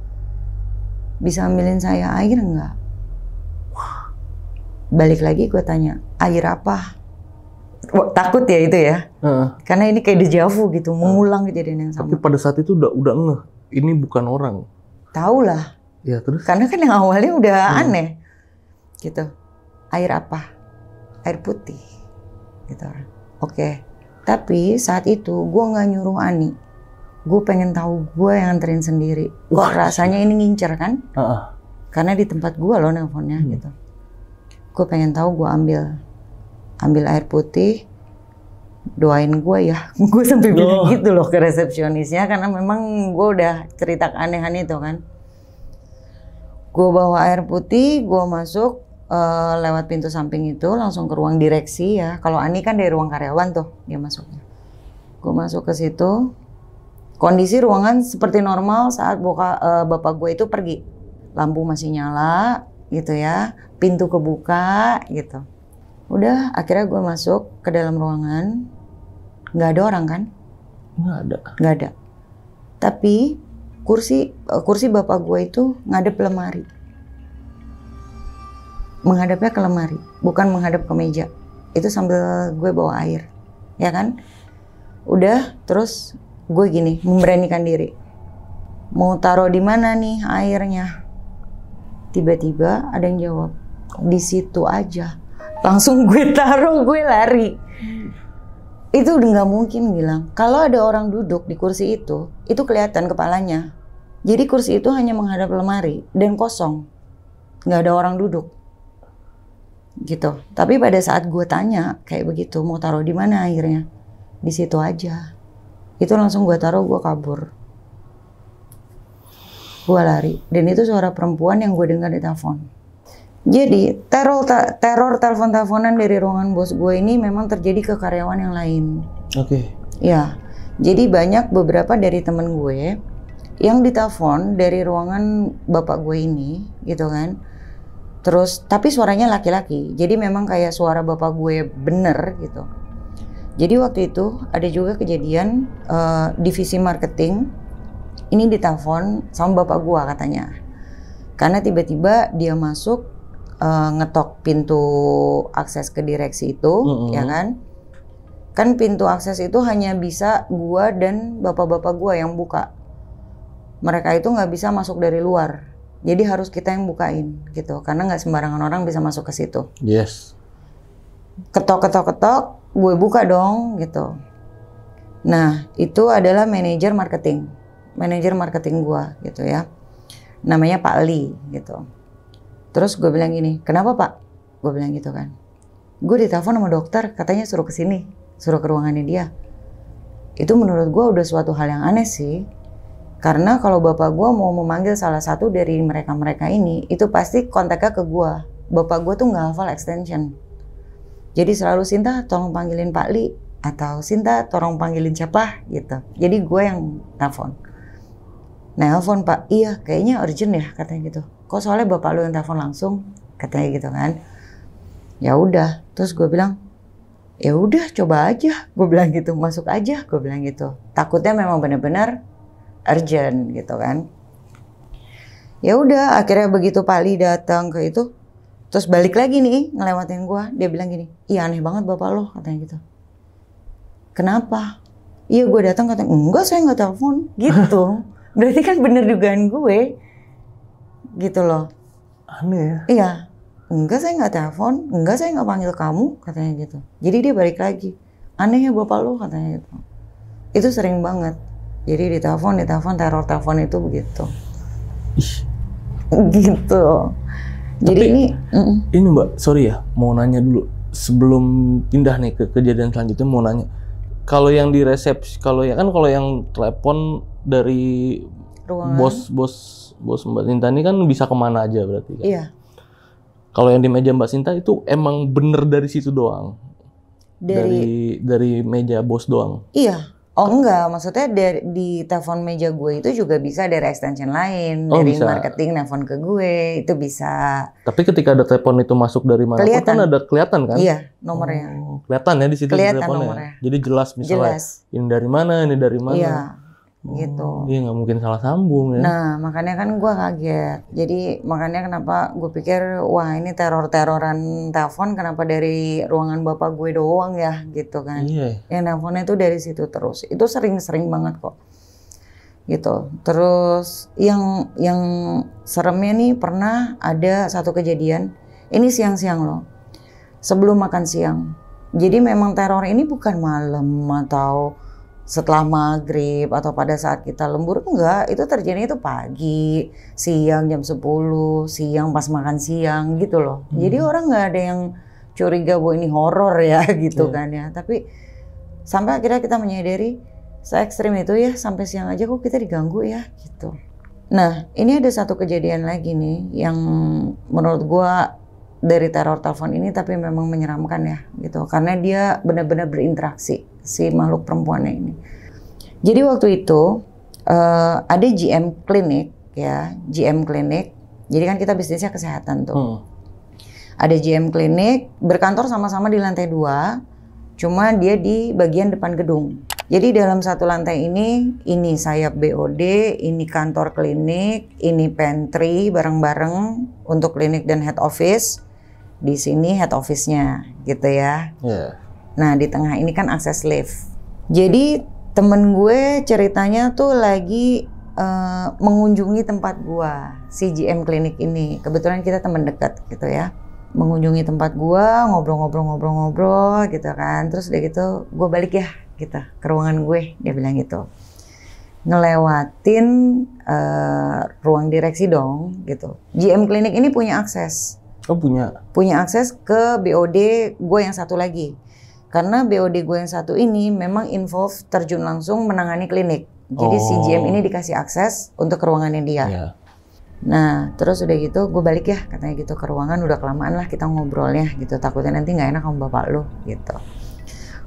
Bisa ambilin saya air enggak? Balik lagi gue tanya, air apa? Wah, takut ya itu ya. Uh. Karena ini kayak dejavu gitu, mengulang kejadian yang sama. Tapi pada saat itu udah udah ngeh ini bukan orang. Tahu lah. Ya terus. Karena kan yang awalnya udah hmm. aneh, gitu. Air apa? Air putih, gitu orang. Oke. Okay. Tapi saat itu gue nggak nyuruh Ani. Gue pengen tahu gue yang anterin sendiri. Gue rasanya ini ngincer kan? Uh -uh. Karena di tempat gue loh nelponnya hmm. gitu. Gue pengen tahu gue ambil ambil air putih, doain gue ya gue sampai bilang oh. gitu loh ke resepsionisnya karena memang gue udah cerita aneh-aneh itu kan gue bawa air putih gue masuk uh, lewat pintu samping itu langsung ke ruang direksi ya kalau Ani kan dari ruang karyawan tuh dia masuknya gue masuk ke situ kondisi ruangan seperti normal saat buka, uh, eh, bapak gue itu pergi lampu masih nyala gitu ya pintu kebuka gitu udah akhirnya gue masuk ke dalam ruangan nggak ada orang kan? Nggak ada. Nggak ada. Tapi kursi eh, kursi bapak gue itu ngadep lemari. Menghadapnya ke lemari, bukan menghadap ke meja. Itu sambil gue bawa air, ya kan? Udah, terus gue gini, memberanikan diri. Mau taruh di mana nih airnya? Tiba-tiba ada yang jawab, di situ aja. Langsung gue taruh, gue lari itu udah nggak mungkin bilang kalau ada orang duduk di kursi itu itu kelihatan kepalanya jadi kursi itu hanya menghadap lemari dan kosong nggak ada orang duduk gitu tapi pada saat gue tanya kayak begitu mau taruh di mana akhirnya di situ aja itu langsung gue taruh gue kabur gue lari dan itu suara perempuan yang gue dengar di telepon jadi teror teror telepon-teleponan dari ruangan bos gue ini memang terjadi ke karyawan yang lain. Oke. Okay. Ya, jadi banyak beberapa dari temen gue yang ditelepon dari ruangan bapak gue ini, gitu kan. Terus tapi suaranya laki-laki, jadi memang kayak suara bapak gue bener gitu. Jadi waktu itu ada juga kejadian uh, divisi marketing ini ditelepon sama bapak gue katanya, karena tiba-tiba dia masuk uh, ngetok pintu akses ke direksi itu, mm-hmm. ya kan? Kan pintu akses itu hanya bisa gua dan bapak-bapak gua yang buka. Mereka itu nggak bisa masuk dari luar. Jadi harus kita yang bukain gitu, karena nggak sembarangan orang bisa masuk ke situ. Yes. Ketok, ketok, ketok, gue buka dong gitu. Nah itu adalah manajer marketing, manajer marketing gue gitu ya. Namanya Pak Li gitu Terus gue bilang gini, kenapa pak? Gue bilang gitu kan. Gue ditelepon sama dokter, katanya suruh ke sini, suruh ke ruangannya dia. Itu menurut gue udah suatu hal yang aneh sih. Karena kalau bapak gue mau memanggil salah satu dari mereka-mereka ini, itu pasti kontaknya ke gue. Bapak gue tuh gak hafal extension. Jadi selalu Sinta tolong panggilin Pak Li atau Sinta tolong panggilin siapa gitu. Jadi gue yang telepon. Nelfon Pak, iya kayaknya urgent ya katanya gitu kok soalnya bapak lu yang telepon langsung katanya gitu kan ya udah terus gue bilang ya udah coba aja gue bilang gitu masuk aja gue bilang gitu takutnya memang benar-benar urgent gitu kan ya udah akhirnya begitu Pali datang ke itu terus balik lagi nih ngelewatin gue dia bilang gini iya aneh banget bapak lo katanya gitu kenapa iya gue datang katanya enggak saya nggak telepon gitu berarti kan bener dugaan gue gitu loh aneh ya iya enggak saya nggak telepon enggak saya nggak panggil kamu katanya gitu jadi dia balik lagi aneh ya bapak lu katanya gitu itu sering banget jadi ditelepon ditelepon teror telepon itu begitu gitu jadi Tapi, ini ini mbak sorry ya mau nanya dulu sebelum pindah nih ke kejadian selanjutnya mau nanya kalau yang di resepsi kalau ya kan kalau yang telepon dari Ruangan. bos bos bos Mbak Sinta ini kan bisa kemana aja berarti kan? Iya. Kalau yang di meja Mbak Sinta itu emang bener dari situ doang. Dari dari, dari meja bos doang. Iya. Oh enggak, maksudnya dari di telepon meja gue itu juga bisa dari extension lain, oh, dari bisa. marketing telepon ke gue itu bisa. Tapi ketika ada telepon itu masuk dari mana kan kelihatan. kan ada kelihatan kan? Iya, nomornya. Oh, kelihatan ya di situ kelihatan di teleponnya. Ya? Nomornya. Jadi jelas misalnya jelas. ini dari mana, ini dari mana. Iya gitu. Oh, iya nggak mungkin salah sambung ya. Nah makanya kan gue kaget. Jadi makanya kenapa gue pikir wah ini teror-teroran telepon kenapa dari ruangan bapak gue doang ya gitu kan. Iya. Yang teleponnya itu dari situ terus. Itu sering-sering banget kok. Gitu. Terus yang yang seremnya nih pernah ada satu kejadian. Ini siang-siang loh. Sebelum makan siang. Jadi memang teror ini bukan malam atau setelah maghrib atau pada saat kita lembur enggak itu terjadi itu pagi siang jam 10 siang pas makan siang gitu loh hmm. jadi orang nggak ada yang curiga bahwa ini horor ya gitu yeah. kan ya tapi sampai akhirnya kita menyadari se ekstrim itu ya sampai siang aja kok kita diganggu ya gitu nah ini ada satu kejadian lagi nih yang menurut gua dari teror telepon ini tapi memang menyeramkan ya gitu karena dia benar-benar berinteraksi si makhluk perempuannya ini. Jadi waktu itu uh, ada GM klinik ya, GM klinik. Jadi kan kita bisnisnya kesehatan tuh. Hmm. Ada GM klinik berkantor sama-sama di lantai dua, cuma dia di bagian depan gedung. Jadi dalam satu lantai ini, ini sayap BOD, ini kantor klinik, ini pantry bareng-bareng untuk klinik dan head office. Di sini head office-nya gitu ya. Yeah. Nah, di tengah ini kan akses lift. Jadi temen gue ceritanya tuh lagi uh, mengunjungi tempat gue CGM klinik ini. Kebetulan kita temen dekat gitu ya. Mengunjungi tempat gue ngobrol-ngobrol-ngobrol-ngobrol gitu kan. Terus udah gitu, gue balik ya gitu ke ruangan gue, dia bilang gitu. Ngelewatin uh, ruang direksi dong gitu. GM klinik ini punya akses. Oh punya. Punya akses ke BOD gue yang satu lagi. Karena BOD gue yang satu ini memang involve terjun langsung menangani klinik. Jadi oh. si ini dikasih akses untuk ruangannya dia. Yeah. Nah, terus udah gitu gue balik ya katanya gitu ke ruangan udah kelamaan lah kita ngobrolnya gitu takutnya nanti nggak enak sama bapak lo gitu.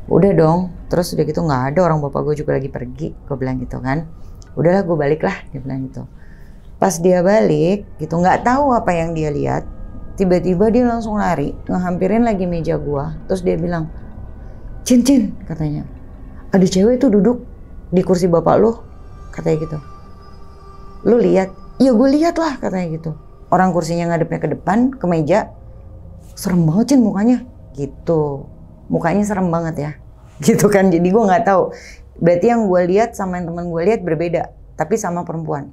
Udah dong, terus udah gitu nggak ada orang bapak gue juga lagi pergi, gue bilang gitu kan. Udahlah gue balik lah dia bilang gitu. Pas dia balik gitu nggak tahu apa yang dia lihat, tiba-tiba dia langsung lari ngehampirin lagi meja gue, terus dia bilang Cincin, katanya ada cewek itu duduk di kursi bapak lo katanya gitu lo lihat iya gue lihat lah katanya gitu orang kursinya ngadepnya ke depan ke meja serem banget Cin mukanya gitu mukanya serem banget ya gitu kan jadi gue nggak tahu berarti yang gue lihat sama yang temen gue lihat berbeda tapi sama perempuan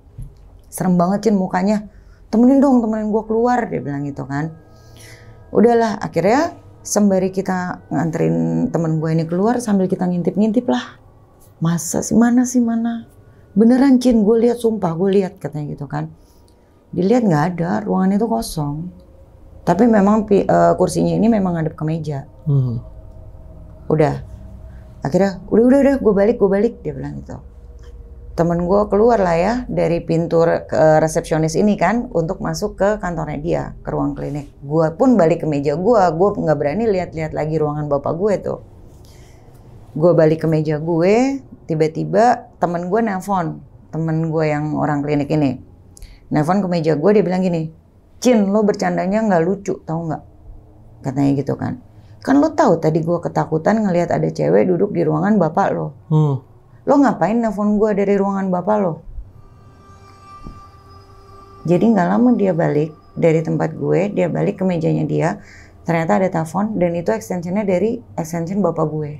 serem banget Cin mukanya temenin dong temenin gue keluar dia bilang gitu kan udahlah akhirnya sembari kita nganterin temen gue ini keluar sambil kita ngintip-ngintip lah. Masa sih mana sih mana? Beneran Cin, gue lihat sumpah, gue lihat katanya gitu kan. Dilihat nggak ada, ruangan itu kosong. Tapi memang uh, kursinya ini memang ngadep ke meja. Hmm. Udah. Akhirnya, udah udah udah, gue balik, gue balik dia bilang gitu temen gue keluar lah ya dari pintu re resepsionis ini kan untuk masuk ke kantornya dia ke ruang klinik gue pun balik ke meja gue gue nggak berani lihat-lihat lagi ruangan bapak gue tuh gue balik ke meja gue tiba-tiba temen gue nelfon temen gue yang orang klinik ini nelfon ke meja gue dia bilang gini Cin lo bercandanya nggak lucu tau nggak katanya gitu kan kan lo tahu tadi gue ketakutan ngelihat ada cewek duduk di ruangan bapak lo hmm lo ngapain nelfon gue dari ruangan bapak lo? Jadi nggak lama dia balik dari tempat gue, dia balik ke mejanya dia. Ternyata ada telepon dan itu extensionnya dari extension bapak gue.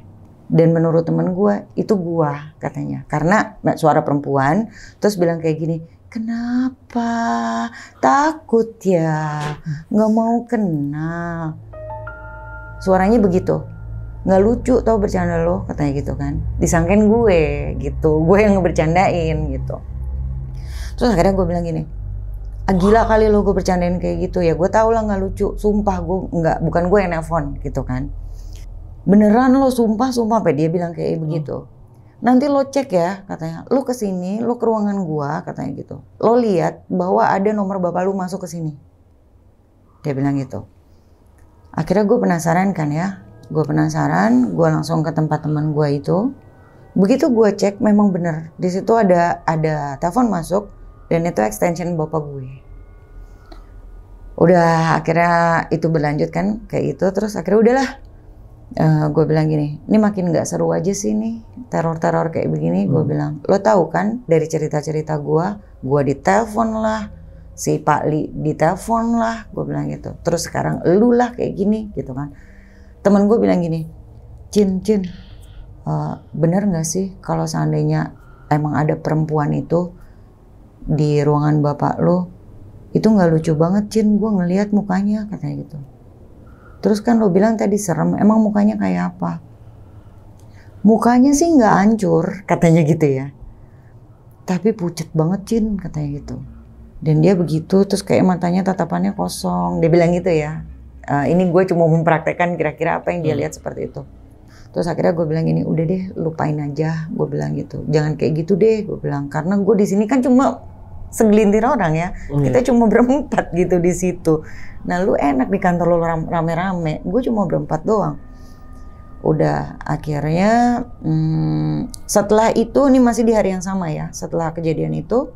Dan menurut temen gue, itu gue katanya. Karena suara perempuan, terus bilang kayak gini, Kenapa? Takut ya? Nggak mau kenal. Suaranya begitu nggak lucu tau bercanda lo katanya gitu kan disangkain gue gitu gue yang bercandain gitu terus akhirnya gue bilang gini ah, gila kali lo gue bercandain kayak gitu ya gue tau lah nggak lucu sumpah gue nggak bukan gue yang nelfon gitu kan beneran lo sumpah sumpah apa dia bilang kayak begitu hmm. nanti lo cek ya katanya lo kesini lo ke ruangan gue katanya gitu lo lihat bahwa ada nomor bapak lo masuk ke sini dia bilang gitu akhirnya gue penasaran kan ya gue penasaran gue langsung ke tempat teman gue itu begitu gue cek memang bener di situ ada ada telepon masuk dan itu extension bapak gue udah akhirnya itu berlanjut kan kayak itu terus akhirnya udahlah uh, eh, gue bilang gini ini makin nggak seru aja sih nih teror-teror kayak begini hmm. gue bilang lo tahu kan dari cerita-cerita gue gue ditelepon lah si Pak Li ditelepon lah gue bilang gitu terus sekarang lu lah kayak gini gitu kan temen gue bilang gini Cin Cin uh, bener gak sih kalau seandainya emang ada perempuan itu di ruangan bapak lo itu gak lucu banget Cin gue ngeliat mukanya katanya gitu terus kan lo bilang tadi serem emang mukanya kayak apa mukanya sih gak hancur katanya gitu ya tapi pucet banget Cin katanya gitu dan dia begitu terus kayak matanya tatapannya kosong dia bilang gitu ya uh, ini gue cuma mempraktekkan kira-kira apa yang dia hmm. lihat seperti itu terus akhirnya gue bilang ini udah deh lupain aja gue bilang gitu jangan kayak gitu deh gue bilang karena gue di sini kan cuma segelintir orang ya hmm. kita cuma berempat gitu di situ nah lu enak di kantor lu rame-rame gue cuma berempat doang udah akhirnya hmm, setelah itu ini masih di hari yang sama ya setelah kejadian itu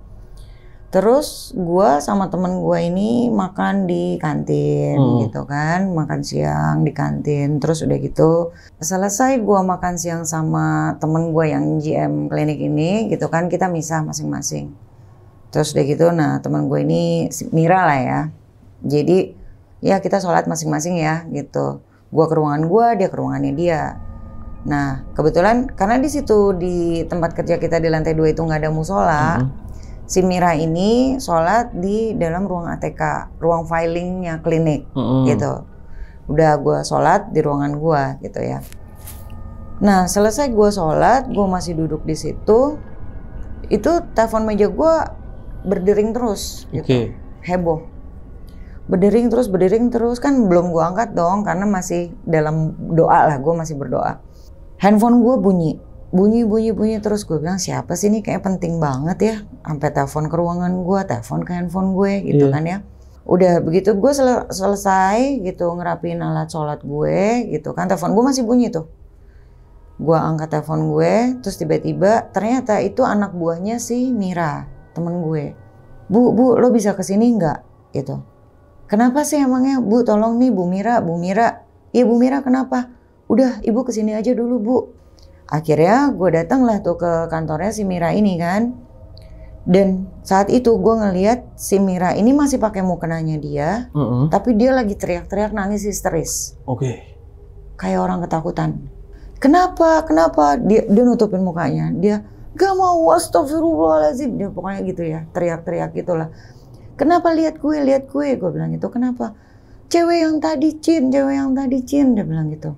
Terus gue sama temen gue ini makan di kantin hmm. gitu kan, makan siang di kantin. Terus udah gitu selesai gue makan siang sama temen gue yang GM klinik ini gitu kan, kita misah masing-masing. Terus udah gitu, nah temen gue ini Mira lah ya. Jadi ya kita sholat masing-masing ya gitu. Gue ke ruangan gue, dia ke ruangannya dia. Nah kebetulan karena di situ di tempat kerja kita di lantai dua itu nggak ada musola. Hmm si Mira ini sholat di dalam ruang ATK, ruang filingnya klinik hmm. gitu. Udah gue sholat di ruangan gue gitu ya. Nah selesai gue sholat, gue masih duduk di situ. Itu telepon meja gue berdering terus, gitu. okay. heboh berdering terus berdering terus kan belum gue angkat dong karena masih dalam doa lah gue masih berdoa handphone gue bunyi bunyi bunyi bunyi terus gue bilang siapa sih ini kayak penting banget ya sampai telepon ke ruangan gue telepon ke handphone gue gitu yeah. kan ya udah begitu gue sel selesai gitu ngerapiin alat sholat gue gitu kan telepon gue masih bunyi tuh gue angkat telepon gue terus tiba-tiba ternyata itu anak buahnya si Mira temen gue bu bu lo bisa kesini nggak gitu kenapa sih emangnya bu tolong nih bu Mira bu Mira iya bu Mira kenapa udah ibu kesini aja dulu bu akhirnya gue datang lah tuh ke kantornya si Mira ini kan dan saat itu gue ngeliat si Mira ini masih pakai mukenanya dia, mm -hmm. tapi dia lagi teriak-teriak nangis histeris. Oke. Okay. Kayak orang ketakutan. Kenapa? Kenapa? Dia, dia nutupin mukanya. Dia gak mau astagfirullahaladzim. Dia pokoknya gitu ya, teriak-teriak gitulah. Kenapa lihat gue, lihat gue? Gue bilang gitu. Kenapa? Cewek yang tadi cin, cewek yang tadi cin. Dia bilang gitu.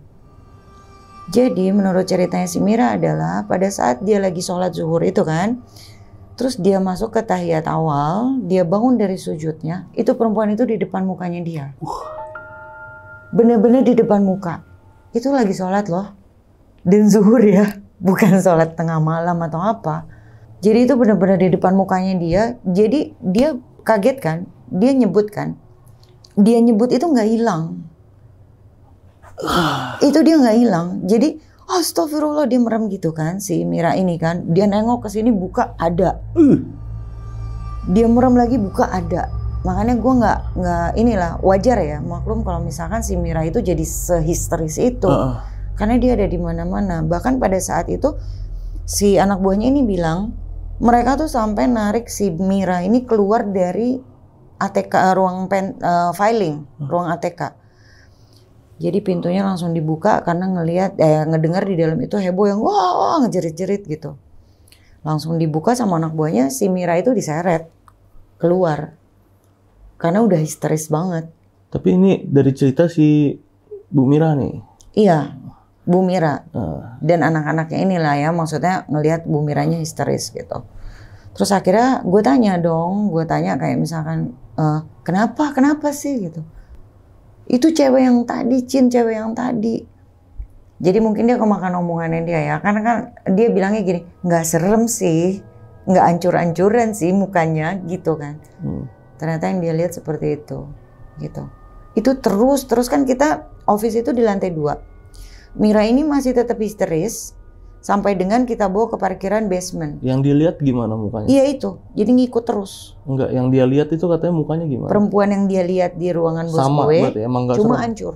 Jadi menurut ceritanya si Mira adalah pada saat dia lagi sholat zuhur itu kan, terus dia masuk ke tahiyat awal, dia bangun dari sujudnya, itu perempuan itu di depan mukanya dia. Bener-bener di depan muka. Itu lagi sholat loh. Dan zuhur ya, bukan sholat tengah malam atau apa. Jadi itu bener-bener di depan mukanya dia. Jadi dia kaget kan, dia nyebut kan. Dia nyebut itu nggak hilang itu dia nggak hilang. Jadi astagfirullah dia merem gitu kan si Mira ini kan. Dia nengok ke sini buka ada. Uh. Dia merem lagi buka ada. Makanya gue nggak nggak inilah wajar ya maklum kalau misalkan si Mira itu jadi sehisteris itu. Uh Karena dia ada di mana-mana. Bahkan pada saat itu si anak buahnya ini bilang mereka tuh sampai narik si Mira ini keluar dari ATK eh, ruang pen, eh, uh, filing, ruang ATK jadi pintunya langsung dibuka karena ngelihat eh ngedengar di dalam itu heboh yang wah, wah ngejerit-jerit gitu. Langsung dibuka sama anak buahnya si Mira itu diseret keluar. Karena udah histeris banget. Tapi ini dari cerita si Bu Mira nih. Iya, Bu Mira. Uh. Dan anak-anaknya inilah ya maksudnya ngelihat Bu Miranya histeris gitu. Terus akhirnya gue tanya dong, gue tanya kayak misalkan, e, kenapa, kenapa sih gitu itu cewek yang tadi cin cewek yang tadi jadi mungkin dia kemakan omongannya dia ya karena kan dia bilangnya gini nggak serem sih nggak ancur-ancuran sih mukanya gitu kan hmm. ternyata yang dia lihat seperti itu gitu itu terus terus kan kita office itu di lantai dua Mira ini masih tetap histeris sampai dengan kita bawa ke parkiran basement. Yang dilihat gimana mukanya? Iya itu, jadi ngikut terus. Enggak, yang dia lihat itu katanya mukanya gimana? Perempuan yang dia lihat di ruangan bos Sama, gue, berarti, ya, emang gak cuma ancur hancur.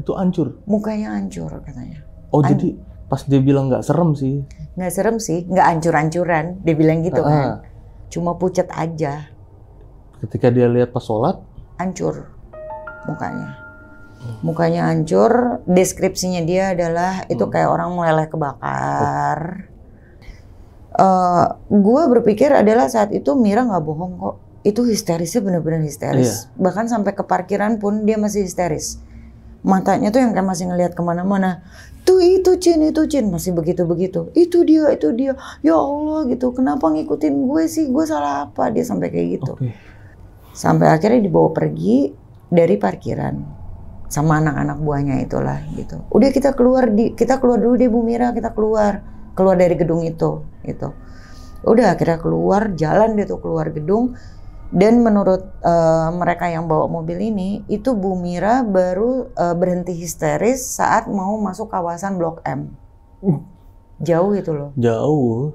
Itu hancur? Mukanya hancur katanya. Oh An jadi pas dia bilang nggak serem sih? Nggak serem sih, nggak hancur ancuran Dia bilang gitu ah, kan. Cuma pucat aja. Ketika dia lihat pas sholat? Hancur mukanya mukanya hancur deskripsinya dia adalah itu hmm. kayak orang meleleh kebakar oh. uh, eh, gue berpikir adalah saat itu Mira nggak bohong kok itu histerisnya bener-bener histeris yeah. bahkan sampai ke parkiran pun dia masih histeris matanya tuh yang kayak masih ngelihat kemana-mana tuh itu Cin itu Cin masih begitu begitu itu dia itu dia ya Allah gitu kenapa ngikutin gue sih gue salah apa dia sampai kayak gitu okay. sampai akhirnya dibawa pergi dari parkiran sama anak-anak buahnya itulah gitu. Udah kita keluar di kita keluar dulu deh Bu Mira, kita keluar. Keluar dari gedung itu gitu. Udah akhirnya keluar, jalan dia tuh keluar gedung dan menurut uh, mereka yang bawa mobil ini itu Bu Mira baru uh, berhenti histeris saat mau masuk kawasan Blok M. Jauh itu loh. Jauh.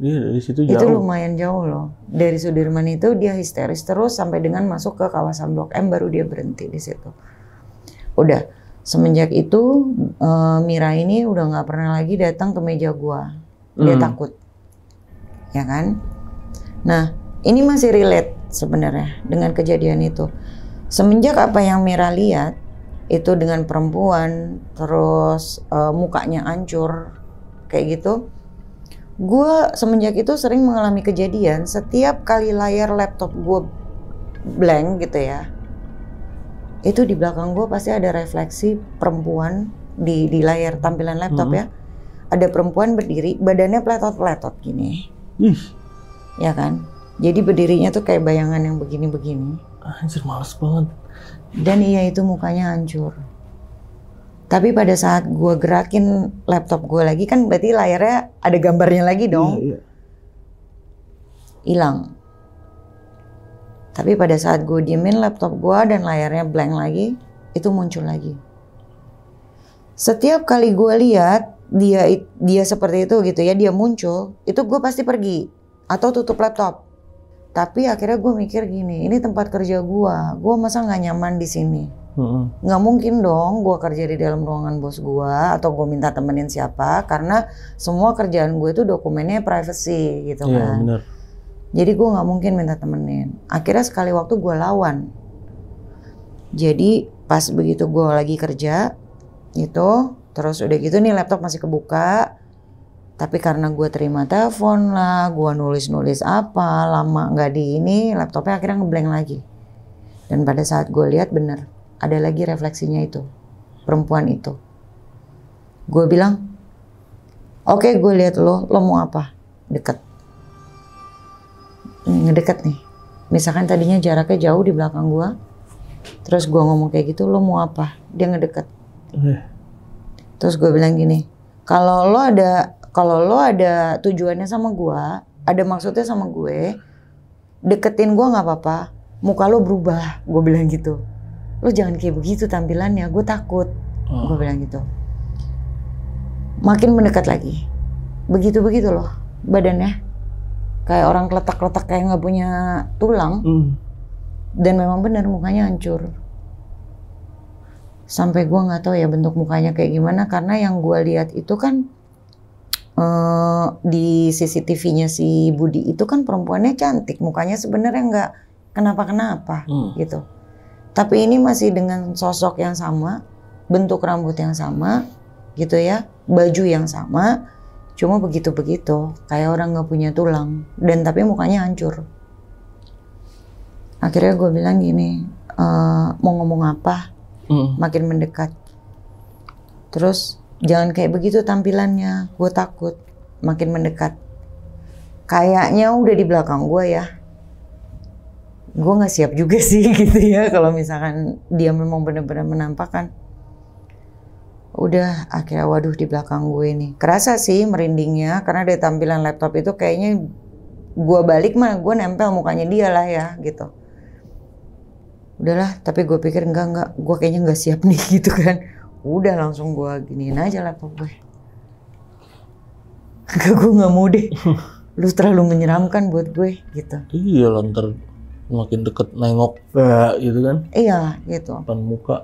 Dia dari situ jauh. Itu lumayan jauh loh. Dari Sudirman itu dia histeris terus sampai dengan masuk ke kawasan Blok M baru dia berhenti di situ. Udah semenjak itu uh, Mira ini udah nggak pernah lagi datang ke meja gua. Dia hmm. takut. Ya kan? Nah, ini masih relate sebenarnya dengan kejadian itu. Semenjak apa yang Mira lihat itu dengan perempuan terus uh, mukanya ancur kayak gitu. gua semenjak itu sering mengalami kejadian setiap kali layar laptop gua blank gitu ya itu di belakang gue pasti ada refleksi perempuan di di layar tampilan laptop hmm. ya ada perempuan berdiri badannya peletot peletot gini Ih. ya kan jadi berdirinya tuh kayak bayangan yang begini begini anjir males banget dan iya itu mukanya hancur tapi pada saat gue gerakin laptop gue lagi kan berarti layarnya ada gambarnya lagi dong iya, iya. hilang tapi pada saat gue diemin laptop gue dan layarnya blank lagi, itu muncul lagi. Setiap kali gue lihat dia dia seperti itu gitu ya, dia muncul, itu gue pasti pergi atau tutup laptop. Tapi akhirnya gue mikir gini, ini tempat kerja gue, gue masa nggak nyaman di sini. Nggak hmm mungkin dong gue kerja di dalam ruangan bos gue atau gue minta temenin siapa karena semua kerjaan gue itu dokumennya privacy gitu yeah, kan. Bener jadi gue nggak mungkin minta temenin. Akhirnya sekali waktu gue lawan. Jadi pas begitu gue lagi kerja itu terus udah gitu nih laptop masih kebuka tapi karena gue terima telepon lah, gue nulis-nulis apa, lama nggak di ini, laptopnya akhirnya ngeblank lagi. Dan pada saat gue lihat bener, ada lagi refleksinya itu, perempuan itu. Gue bilang, oke okay, gue lihat lo, lo mau apa? Deket ngedeket hmm, nih. Misalkan tadinya jaraknya jauh di belakang gua, terus gua ngomong kayak gitu, lo mau apa? Dia ngedeket, eh. Terus gue bilang gini, kalau lo ada kalau lo ada tujuannya sama gua, ada maksudnya sama gue, deketin gua nggak apa-apa. Muka lo berubah, gue bilang gitu. Lo jangan kayak begitu tampilannya, gue takut. Oh. Gue bilang gitu. Makin mendekat lagi. Begitu-begitu loh badannya kayak orang keletak letak kayak nggak punya tulang mm. dan memang benar mukanya hancur sampai gue nggak tahu ya bentuk mukanya kayak gimana karena yang gue lihat itu kan uh, di CCTV-nya si Budi itu kan perempuannya cantik mukanya sebenarnya nggak kenapa-kenapa mm. gitu tapi ini masih dengan sosok yang sama bentuk rambut yang sama gitu ya baju yang sama Cuma begitu-begitu, kayak orang nggak punya tulang, dan tapi mukanya hancur. Akhirnya gue bilang gini, e, mau ngomong apa, mm. makin mendekat. Terus jangan kayak begitu tampilannya, gue takut, makin mendekat. Kayaknya udah di belakang gue ya, gue nggak siap juga sih gitu ya kalau misalkan dia memang benar-benar menampakkan udah akhirnya waduh di belakang gue nih kerasa sih merindingnya karena dari tampilan laptop itu kayaknya gue balik mah gue nempel mukanya dia lah ya gitu udahlah tapi gue pikir enggak enggak gue kayaknya enggak siap nih gitu kan udah langsung gue giniin aja laptop gue enggak gue nggak mau deh lu terlalu menyeramkan buat gue gitu iya lantar makin deket nengok eh, gitu kan iya gitu depan muka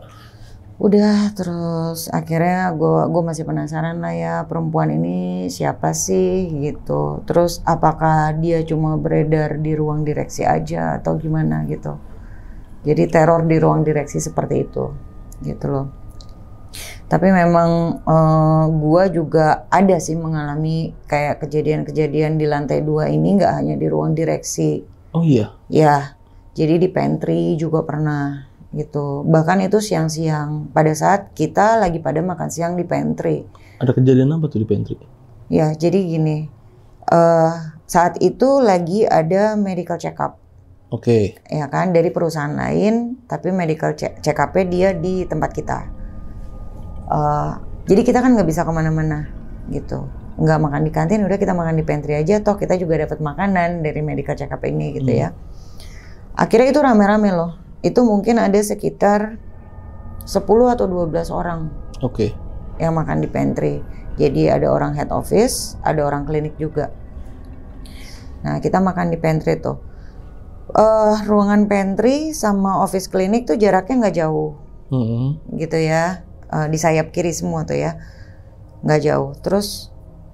udah terus akhirnya gue gue masih penasaran lah ya perempuan ini siapa sih gitu terus apakah dia cuma beredar di ruang direksi aja atau gimana gitu jadi teror di ruang direksi seperti itu gitu loh tapi memang uh, eh, gue juga ada sih mengalami kayak kejadian-kejadian di lantai dua ini nggak hanya di ruang direksi oh iya ya jadi di pantry juga pernah gitu. Bahkan itu siang-siang pada saat kita lagi pada makan siang di pantry. Ada kejadian apa tuh di pantry? Ya, jadi gini. Uh, saat itu lagi ada medical check up. Oke. Okay. Ya kan dari perusahaan lain, tapi medical check, check up-nya dia di tempat kita. Uh, jadi kita kan nggak bisa kemana-mana gitu. Nggak makan di kantin, udah kita makan di pantry aja. Toh kita juga dapat makanan dari medical check up ini gitu hmm. ya. Akhirnya itu rame-rame loh itu mungkin ada sekitar 10 atau 12 orang. Oke. Okay. Yang makan di pantry. Jadi ada orang head office, ada orang klinik juga. Nah, kita makan di pantry tuh. Uh, ruangan pantry sama office klinik tuh jaraknya nggak jauh. Mm -hmm. Gitu ya. Uh, di sayap kiri semua tuh ya. Nggak jauh. Terus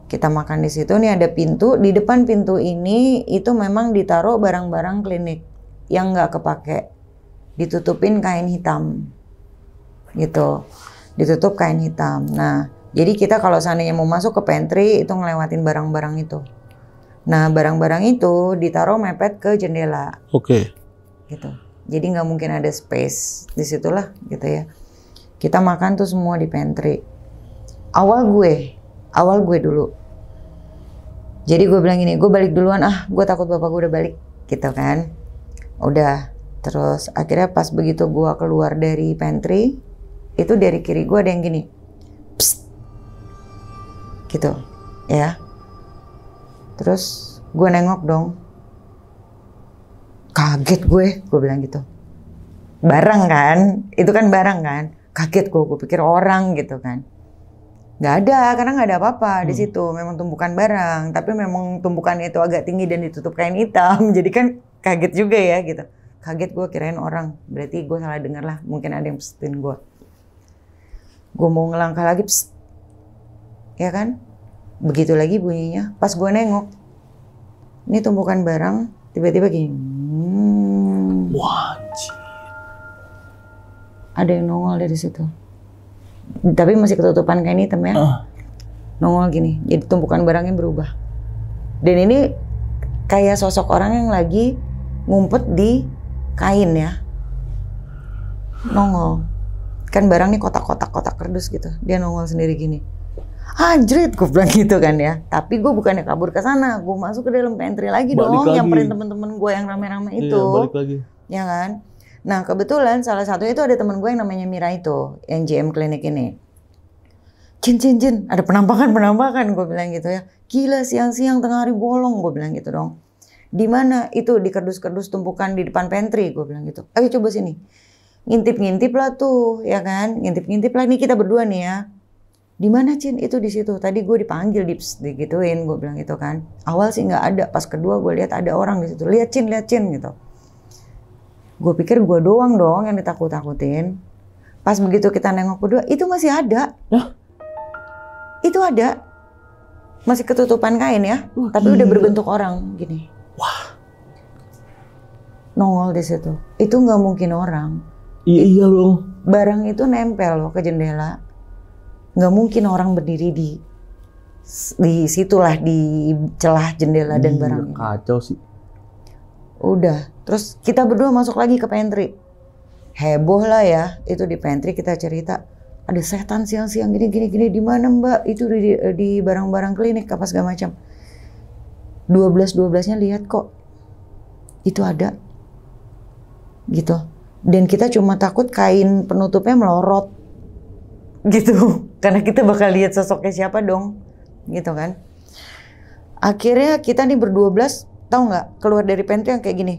kita makan di situ nih ada pintu di depan pintu ini itu memang ditaruh barang-barang klinik yang nggak kepake ditutupin kain hitam gitu ditutup kain hitam nah jadi kita kalau seandainya mau masuk ke pantry itu ngelewatin barang-barang itu nah barang-barang itu ditaruh mepet ke jendela oke okay. gitu jadi nggak mungkin ada space disitulah gitu ya kita makan tuh semua di pantry awal gue awal gue dulu jadi gue bilang gini gue balik duluan ah gue takut bapak gue udah balik gitu kan udah Terus akhirnya pas begitu gue keluar dari pantry, itu dari kiri gue ada yang gini, Psst. gitu, ya. Terus gue nengok dong, kaget gue, gue bilang gitu. Barang kan, itu kan barang kan, kaget gue, gue pikir orang gitu kan. Gak ada, karena gak ada apa-apa hmm. di situ. Memang tumpukan barang, tapi memang tumpukan itu agak tinggi dan ditutup kain hitam, jadi kan kaget juga ya gitu kaget gue kirain orang berarti gue salah dengar lah mungkin ada yang pesetin gue gue mau ngelangkah lagi pst. ya kan begitu lagi bunyinya pas gue nengok ini tumpukan barang tiba-tiba gini hmm. ada yang nongol dari situ tapi masih ketutupan kayak ini temen ya uh. nongol gini jadi tumpukan barangnya berubah dan ini kayak sosok orang yang lagi ngumpet di kain ya nongol kan barang nih kotak-kotak-kotak kerdus gitu dia nongol sendiri gini anjrit gue bilang gitu kan ya tapi gue bukannya kabur ke sana gue masuk ke dalam pantry lagi balik dong yang nyamperin temen-temen gue yang rame-rame iya, itu iya, balik lagi. ya kan nah kebetulan salah satu itu ada temen gue yang namanya Mira itu Njm klinik ini Jin, jin, jin, ada penampakan, penampakan, gue bilang gitu ya. Gila, siang-siang tengah hari bolong, gue bilang gitu dong di mana itu di kerdus-kerdus tumpukan di depan pantry gue bilang gitu ayo coba sini ngintip-ngintip lah tuh ya kan ngintip-ngintip lah ini kita berdua nih ya di mana Cin itu di situ tadi gue dipanggil dips digituin gue bilang gitu kan awal sih nggak ada pas kedua gue lihat ada orang di situ lihat Cin lihat Cin gitu gue pikir gue doang dong yang ditakut-takutin pas begitu kita nengok berdua itu masih ada Loh? itu ada masih ketutupan kain ya Wah, tapi udah berbentuk orang gini wah nongol di situ. Itu nggak mungkin orang. Iya iya loh. Barang itu nempel loh ke jendela. Nggak mungkin orang berdiri di di situlah di celah jendela dan barang. Kacau sih. Udah, terus kita berdua masuk lagi ke pantry. Heboh lah ya, itu di pantry kita cerita ada setan siang-siang gini gini gini di mana Mbak? Itu di di barang-barang klinik apa segala macam. 12-12-nya lihat kok itu ada gitu dan kita cuma takut kain penutupnya melorot gitu karena kita bakal lihat sosoknya siapa dong gitu kan akhirnya kita nih berdua belas tahu nggak keluar dari pintu yang kayak gini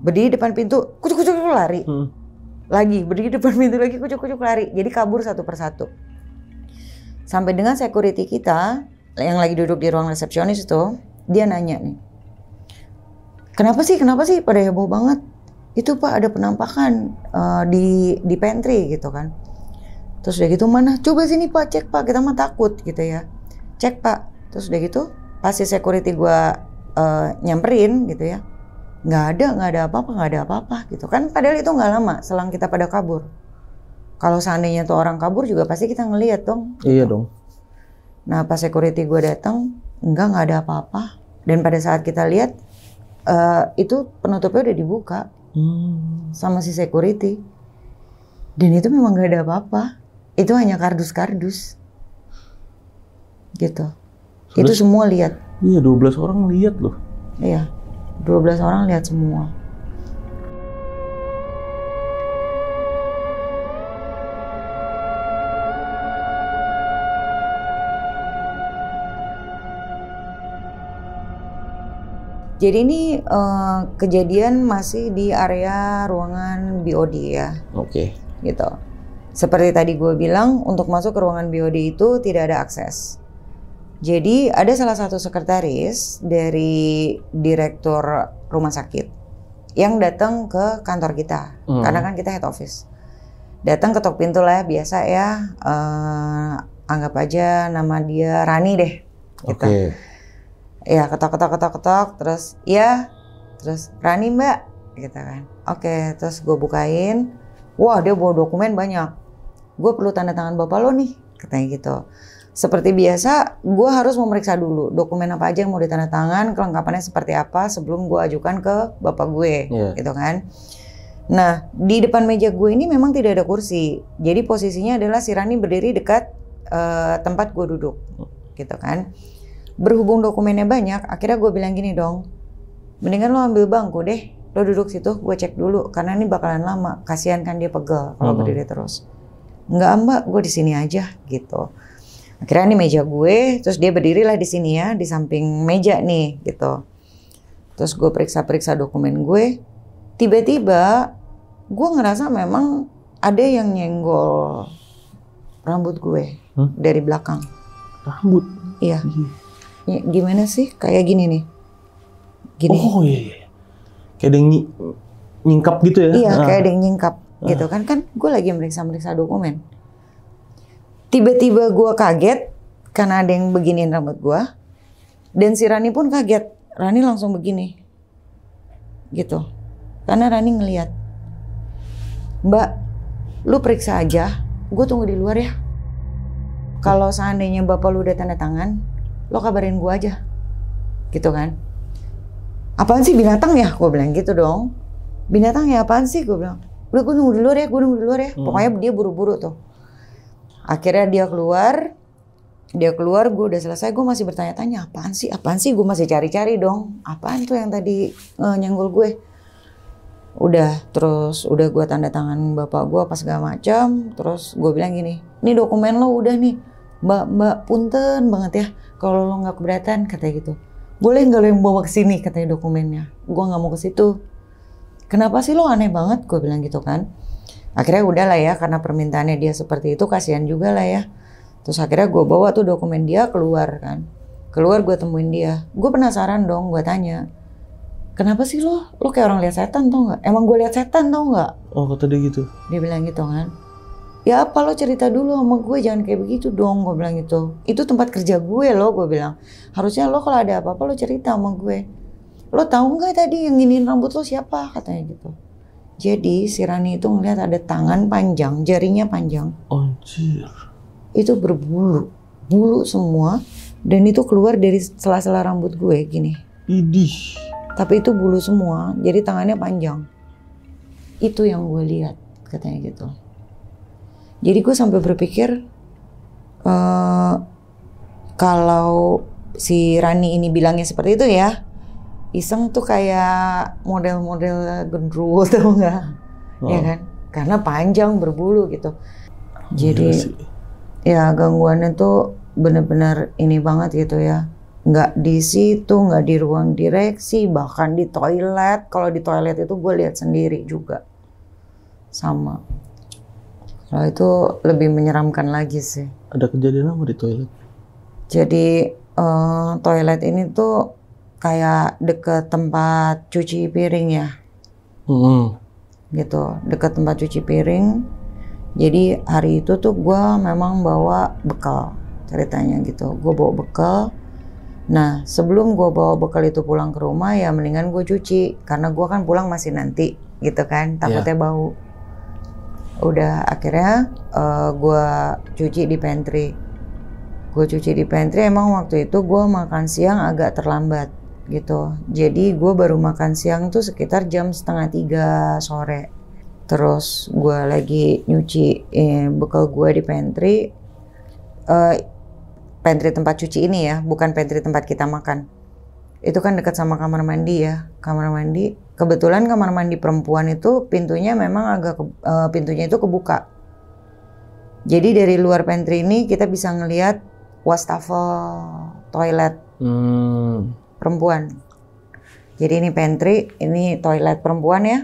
berdiri depan pintu kucuk kucuk lari hmm. lagi berdiri depan pintu lagi kucuk kucuk lari jadi kabur satu persatu sampai dengan security kita yang lagi duduk di ruang resepsionis itu dia nanya nih kenapa sih kenapa sih pada heboh banget itu pak ada penampakan uh, di di pantry gitu kan terus udah gitu mana coba sini pak cek pak kita mah takut gitu ya cek pak terus udah gitu pasti security gue uh, nyamperin gitu ya nggak ada nggak ada apa-apa nggak ada apa-apa gitu kan padahal itu nggak lama selang kita pada kabur kalau seandainya tuh orang kabur juga pasti kita ngeliat dong iya gitu. dong nah pas security gue datang enggak nggak ada apa-apa dan pada saat kita lihat uh, itu penutupnya udah dibuka hmm. sama si security dan itu memang nggak ada apa-apa itu hanya kardus-kardus gitu Terus, itu semua lihat iya 12 orang lihat loh iya 12 orang lihat semua Jadi ini uh, kejadian masih di area ruangan BOD ya. Oke. Okay. Gitu. Seperti tadi gue bilang, untuk masuk ke ruangan BOD itu tidak ada akses. Jadi ada salah satu sekretaris dari direktur rumah sakit yang datang ke kantor kita, hmm. karena kan kita head office. Datang ketok pintu lah biasa ya, uh, anggap aja nama dia Rani deh. Gitu. Oke. Okay ya ketok ketok ketok ketok terus iya terus Rani mbak gitu kan oke terus gue bukain wah dia bawa dokumen banyak gue perlu tanda tangan bapak lo nih katanya gitu seperti biasa gue harus memeriksa dulu dokumen apa aja yang mau ditanda tangan, kelengkapannya seperti apa sebelum gue ajukan ke bapak gue yeah. gitu kan nah di depan meja gue ini memang tidak ada kursi jadi posisinya adalah si Rani berdiri dekat uh, tempat gue duduk gitu kan berhubung dokumennya banyak akhirnya gue bilang gini dong mendingan lo ambil bangku deh lo duduk situ gue cek dulu karena ini bakalan lama kasihan kan dia pegel kalau hmm. berdiri terus nggak mbak gue di sini aja gitu akhirnya ini meja gue terus dia berdirilah di sini ya di samping meja nih gitu terus gue periksa-periksa dokumen gue tiba-tiba gue ngerasa memang ada yang nyenggol rambut gue huh? dari belakang rambut iya hmm. Iya, gimana sih kayak gini nih gini oh iya iya, iya. kayak ada yang ny nyingkap gitu ya iya kayak ah. kayak ada yang nyingkap ah. gitu kan kan gue lagi meriksa meriksa dokumen tiba-tiba gue kaget karena ada yang beginiin rambut gue dan si Rani pun kaget Rani langsung begini gitu karena Rani ngeliat Mbak lu periksa aja gue tunggu di luar ya kalau seandainya bapak lu udah tanda tangan lo kabarin gue aja gitu kan apaan sih binatang ya gue bilang gitu dong binatang ya apaan sih gue bilang udah gue nunggu di luar ya gue nunggu di luar ya hmm. pokoknya dia buru-buru tuh akhirnya dia keluar dia keluar gue udah selesai gue masih bertanya-tanya apaan sih apaan sih gue masih cari-cari dong apaan tuh yang tadi uh, nyenggol gue udah terus udah gue tanda tangan bapak gue apa segala macam terus gue bilang gini ini dokumen lo udah nih mbak mbak punten banget ya kalau lo nggak keberatan katanya gitu boleh nggak lo yang bawa ke sini katanya dokumennya gue nggak mau ke situ kenapa sih lo aneh banget gue bilang gitu kan akhirnya udah lah ya karena permintaannya dia seperti itu kasihan juga lah ya terus akhirnya gue bawa tuh dokumen dia keluar kan keluar gue temuin dia gue penasaran dong gue tanya kenapa sih lo lo kayak orang lihat setan tau nggak emang gue lihat setan tau nggak oh kata dia gitu dia bilang gitu kan ya apa lo cerita dulu sama gue jangan kayak begitu dong gue bilang gitu itu tempat kerja gue lo gue bilang harusnya lo kalau ada apa-apa lo cerita sama gue lo tahu nggak tadi yang nginin rambut lo siapa katanya gitu jadi si Rani itu ngeliat ada tangan panjang jarinya panjang anjir itu berbulu bulu semua dan itu keluar dari sela-sela rambut gue gini idih tapi itu bulu semua jadi tangannya panjang itu yang gue lihat katanya gitu jadi gue sampai berpikir uh, kalau si Rani ini bilangnya seperti itu ya, Iseng tuh kayak model-model gendruwo tau nggak? Ya oh. Ya kan? Karena panjang berbulu gitu. Jadi ya gangguannya tuh bener-bener ini banget gitu ya nggak di situ, nggak di ruang direksi, bahkan di toilet. Kalau di toilet itu gue lihat sendiri juga, sama. Kalau oh, itu lebih menyeramkan lagi sih. Ada kejadian apa di toilet? Jadi uh, toilet ini tuh kayak deket tempat cuci piring ya. Hmm. Gitu, deket tempat cuci piring. Jadi hari itu tuh gue memang bawa bekal ceritanya gitu. Gue bawa bekal. Nah sebelum gue bawa bekal itu pulang ke rumah ya mendingan gue cuci karena gue kan pulang masih nanti gitu kan takutnya yeah. bau udah akhirnya uh, eh, gue cuci di pantry gue cuci di pantry emang waktu itu gue makan siang agak terlambat gitu jadi gue baru makan siang tuh sekitar jam setengah tiga sore terus gue lagi nyuci eh, bekal gue di pantry uh, pantry tempat cuci ini ya bukan pantry tempat kita makan itu kan dekat sama kamar mandi ya kamar mandi kebetulan kamar mandi perempuan itu pintunya memang agak ke, uh, pintunya itu kebuka. Jadi dari luar pantry ini kita bisa ngelihat wastafel toilet hmm. perempuan. Jadi ini pantry, ini toilet perempuan ya.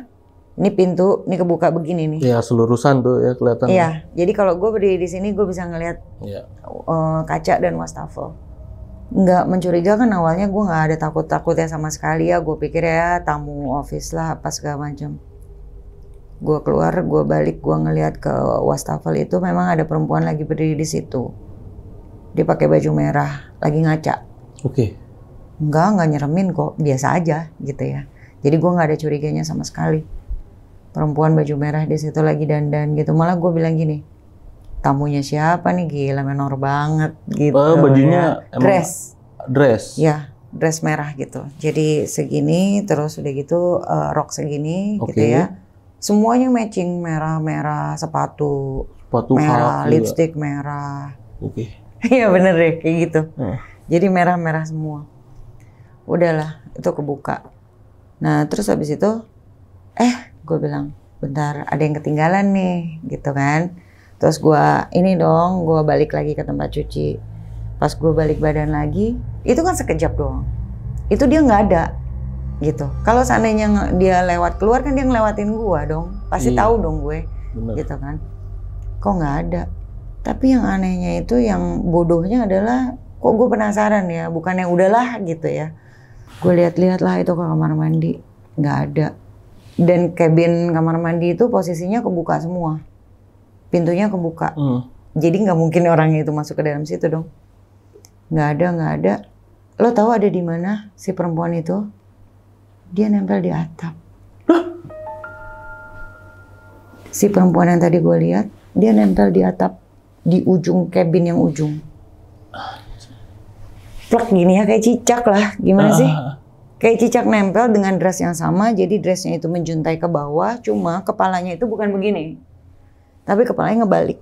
Ini pintu, ini kebuka begini nih. Iya, selurusan tuh ya kelihatan. Iya, jadi kalau gue berdiri di sini gue bisa ngelihat ya. uh, kaca dan wastafel nggak mencurigakan awalnya gue nggak ada takut-takutnya sama sekali ya gue pikir ya tamu office lah apa segala macam gue keluar gue balik gue ngeliat ke wastafel itu memang ada perempuan lagi berdiri di situ dia pakai baju merah lagi ngaca oke okay. nggak nggak nyeremin kok biasa aja gitu ya jadi gue nggak ada curiganya sama sekali perempuan baju merah di situ lagi dandan gitu malah gue bilang gini tamunya siapa nih gila menor banget gitu. Oh, bajunya ya. dress. Dress. Ya, dress merah gitu. Jadi segini terus udah gitu uh, rok segini okay. gitu ya. Semuanya matching merah-merah sepatu, sepatu merah, lipstick merah. Oke. Okay. Iya bener deh kayak gitu. Hmm. Jadi merah-merah semua. Udahlah, itu kebuka. Nah, terus habis itu eh gue bilang, "Bentar, ada yang ketinggalan nih." gitu kan terus gue ini dong gue balik lagi ke tempat cuci pas gue balik badan lagi itu kan sekejap doang itu dia nggak ada gitu kalau seandainya dia lewat keluar kan dia ngelewatin gue dong pasti iya. tahu dong gue Bener. gitu kan kok nggak ada tapi yang anehnya itu yang bodohnya adalah kok gue penasaran ya bukan yang udahlah gitu ya gue lihat-lihat lah itu ke kamar mandi nggak ada dan kabin kamar mandi itu posisinya kebuka semua pintunya kebuka. Hmm. Jadi nggak mungkin orangnya itu masuk ke dalam situ dong. Nggak ada, nggak ada. Lo tahu ada di mana si perempuan itu? Dia nempel di atap. Hah? Si perempuan yang tadi gue lihat, dia nempel di atap di ujung cabin yang ujung. Plak gini ya, kayak cicak lah. Gimana sih? Ah, ah, ah. Kayak cicak nempel dengan dress yang sama, jadi dressnya itu menjuntai ke bawah, cuma kepalanya itu bukan begini tapi kepalanya ngebalik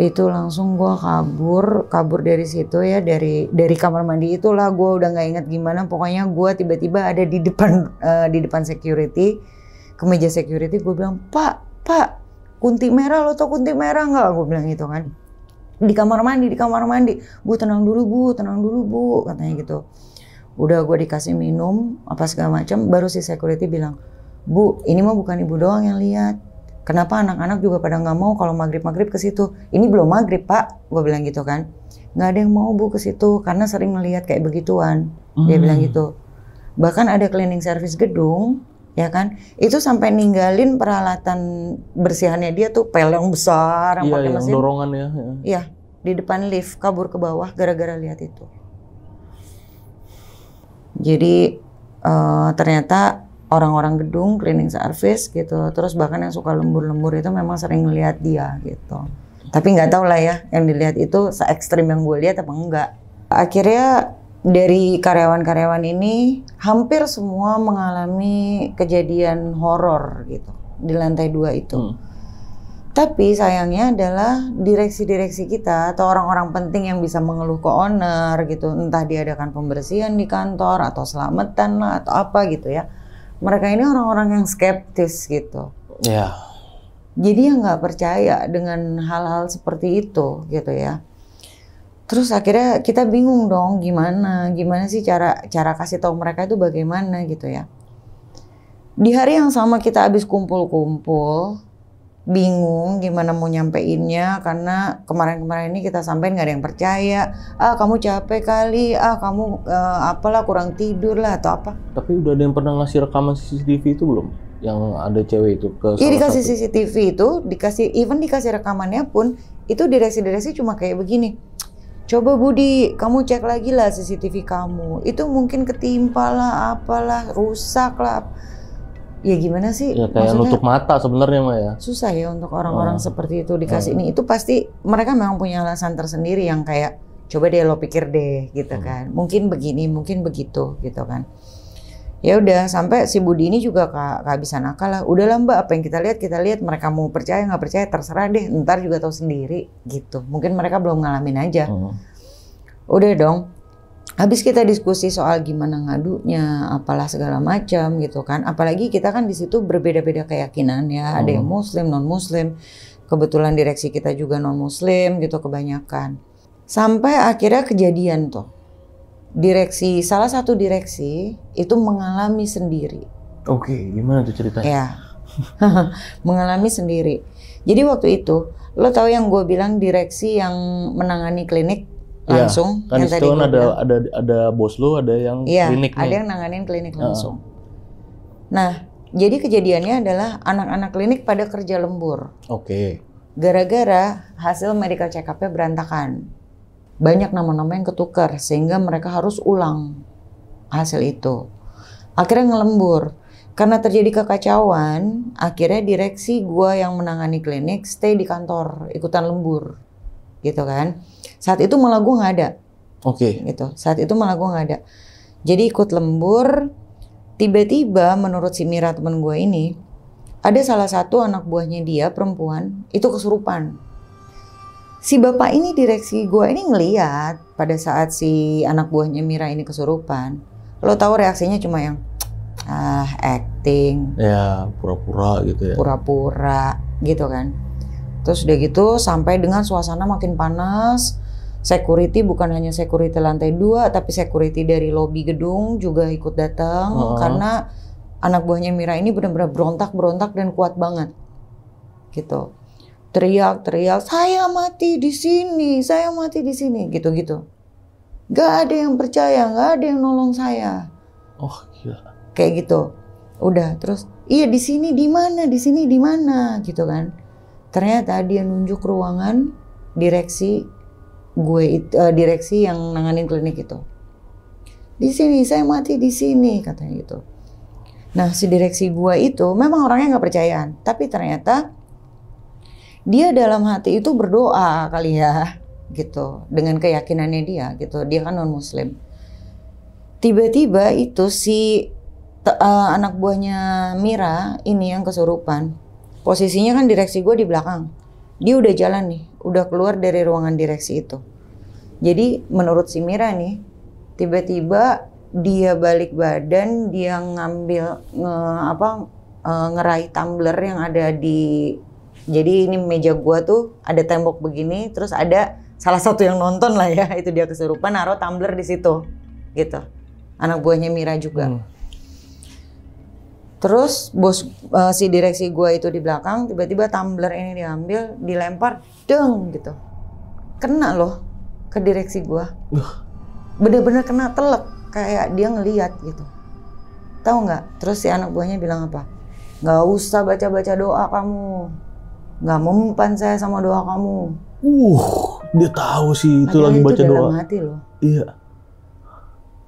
itu langsung gue kabur kabur dari situ ya dari dari kamar mandi itulah gue udah nggak inget gimana pokoknya gue tiba-tiba ada di depan uh, di depan security ke meja security gue bilang pak pak kunti merah lo tau kunti merah nggak gue bilang gitu kan di kamar mandi di kamar mandi bu tenang dulu bu tenang dulu bu katanya gitu udah gue dikasih minum apa segala macam baru si security bilang Bu, ini mah bukan ibu doang yang lihat. Kenapa anak-anak juga pada nggak mau kalau maghrib-maghrib ke situ? Ini belum maghrib, Pak. Gue bilang gitu kan. Nggak ada yang mau, Bu, ke situ. Karena sering melihat kayak begituan. Hmm. Dia bilang hmm. gitu. Bahkan ada cleaning service gedung, ya kan? Itu sampai ninggalin peralatan bersihannya dia tuh pel yang besar yang iya, yang mesin. dorongan ya, ya. Iya, di depan lift kabur ke bawah gara-gara lihat itu. Jadi uh, ternyata orang-orang gedung cleaning service gitu terus bahkan yang suka lembur-lembur itu memang sering lihat dia gitu tapi nggak tahu lah ya yang dilihat itu se ekstrim yang gue lihat apa enggak akhirnya dari karyawan-karyawan ini hampir semua mengalami kejadian horor gitu di lantai dua itu hmm. Tapi sayangnya adalah direksi-direksi kita atau orang-orang penting yang bisa mengeluh ke owner gitu, entah diadakan pembersihan di kantor atau selamatan lah atau apa gitu ya mereka ini orang-orang yang skeptis gitu. Ya. Yeah. Jadi yang nggak percaya dengan hal-hal seperti itu gitu ya. Terus akhirnya kita bingung dong gimana, gimana sih cara cara kasih tahu mereka itu bagaimana gitu ya. Di hari yang sama kita habis kumpul-kumpul, bingung gimana mau nyampeinnya karena kemarin-kemarin ini kita sampein nggak ada yang percaya ah kamu capek kali ah kamu uh, apalah kurang tidur lah atau apa tapi udah ada yang pernah ngasih rekaman CCTV itu belum yang ada cewek itu ke iya dikasih satu. CCTV itu dikasih even dikasih rekamannya pun itu direksi-direksi cuma kayak begini coba Budi kamu cek lagi lah CCTV kamu itu mungkin ketimpa lah apalah rusak lah ya gimana sih? Ya kayak nutup mata sebenarnya mah ya. Susah ya untuk orang-orang oh. seperti itu dikasih oh. ini. Itu pasti mereka memang punya alasan tersendiri yang kayak coba deh lo pikir deh gitu hmm. kan. Mungkin begini, mungkin begitu gitu kan. Ya udah sampai si Budi ini juga kehabisan akal lah. Udahlah Mbak, apa yang kita lihat kita lihat mereka mau percaya nggak percaya terserah deh. Ntar juga tahu sendiri gitu. Mungkin mereka belum ngalamin aja. Hmm. Udah dong, habis kita diskusi soal gimana ngadunya, apalah segala macam gitu kan. Apalagi kita kan di situ berbeda-beda keyakinan ya, hmm. ada yang hmm. muslim, non muslim. Kebetulan direksi kita juga non muslim gitu kebanyakan. Sampai akhirnya kejadian tuh. Direksi salah satu direksi itu mengalami sendiri. Oke, gimana tuh ceritanya? Ya. mengalami sendiri. Jadi waktu itu, lo tahu yang gue bilang direksi yang menangani klinik Iya, langsung. Ya, kan itu kan ada ada ada bos lu, ada yang ya, klinik ada nih. yang nanganin klinik langsung. Nah, jadi kejadiannya adalah anak-anak klinik pada kerja lembur. Oke. Okay. Gara-gara hasil medical check up-nya berantakan. Banyak nama-nama yang ketukar sehingga mereka harus ulang hasil itu. Akhirnya ngelembur. Karena terjadi kekacauan, akhirnya direksi gua yang menangani klinik stay di kantor, ikutan lembur. Gitu kan. Saat itu malah gue nggak ada. Oke. Okay. Gitu. Saat itu malah gue nggak ada. Jadi ikut lembur. Tiba-tiba menurut si Mira temen gue ini ada salah satu anak buahnya dia perempuan itu kesurupan. Si bapak ini direksi gue ini ngeliat pada saat si anak buahnya Mira ini kesurupan. Lo tahu reaksinya cuma yang ah acting. Ya pura-pura gitu ya. Pura-pura gitu kan. Terus udah gitu sampai dengan suasana makin panas security bukan hanya security lantai dua tapi security dari lobby gedung juga ikut datang uh -huh. karena anak buahnya Mira ini benar-benar berontak-berontak dan kuat banget gitu teriak-teriak saya mati di sini saya mati di sini gitu-gitu gak gitu. ada yang percaya gak ada yang nolong saya oh gila kayak gitu udah terus iya di sini di mana di sini di mana gitu kan ternyata dia nunjuk ruangan direksi gue itu uh, eh, direksi yang nanganin klinik itu. Di sini saya mati di sini katanya gitu. Nah si direksi gue itu memang orangnya nggak percayaan, tapi ternyata dia dalam hati itu berdoa kali ya gitu dengan keyakinannya dia gitu. Dia kan non muslim. Tiba-tiba itu si uh, anak buahnya Mira ini yang kesurupan. Posisinya kan direksi gue di belakang dia udah jalan nih, udah keluar dari ruangan direksi itu. Jadi menurut si Mira nih, tiba-tiba dia balik badan, dia ngambil nge, apa e, ngerai tumbler yang ada di jadi ini meja gua tuh ada tembok begini, terus ada salah satu yang nonton lah ya, itu dia kesurupan naruh tumbler di situ. Gitu. Anak buahnya Mira juga. Hmm. Terus bos uh, si direksi gue itu di belakang tiba-tiba tumbler ini diambil, dilempar, deng gitu. Kena loh ke direksi gue. Bener-bener kena telek kayak dia ngeliat gitu. Tahu nggak? Terus si anak buahnya bilang apa? Nggak usah baca-baca doa kamu. Nggak mempan saya sama doa kamu. Uh, dia tahu sih itu lagi baca dalam doa. hati loh. Iya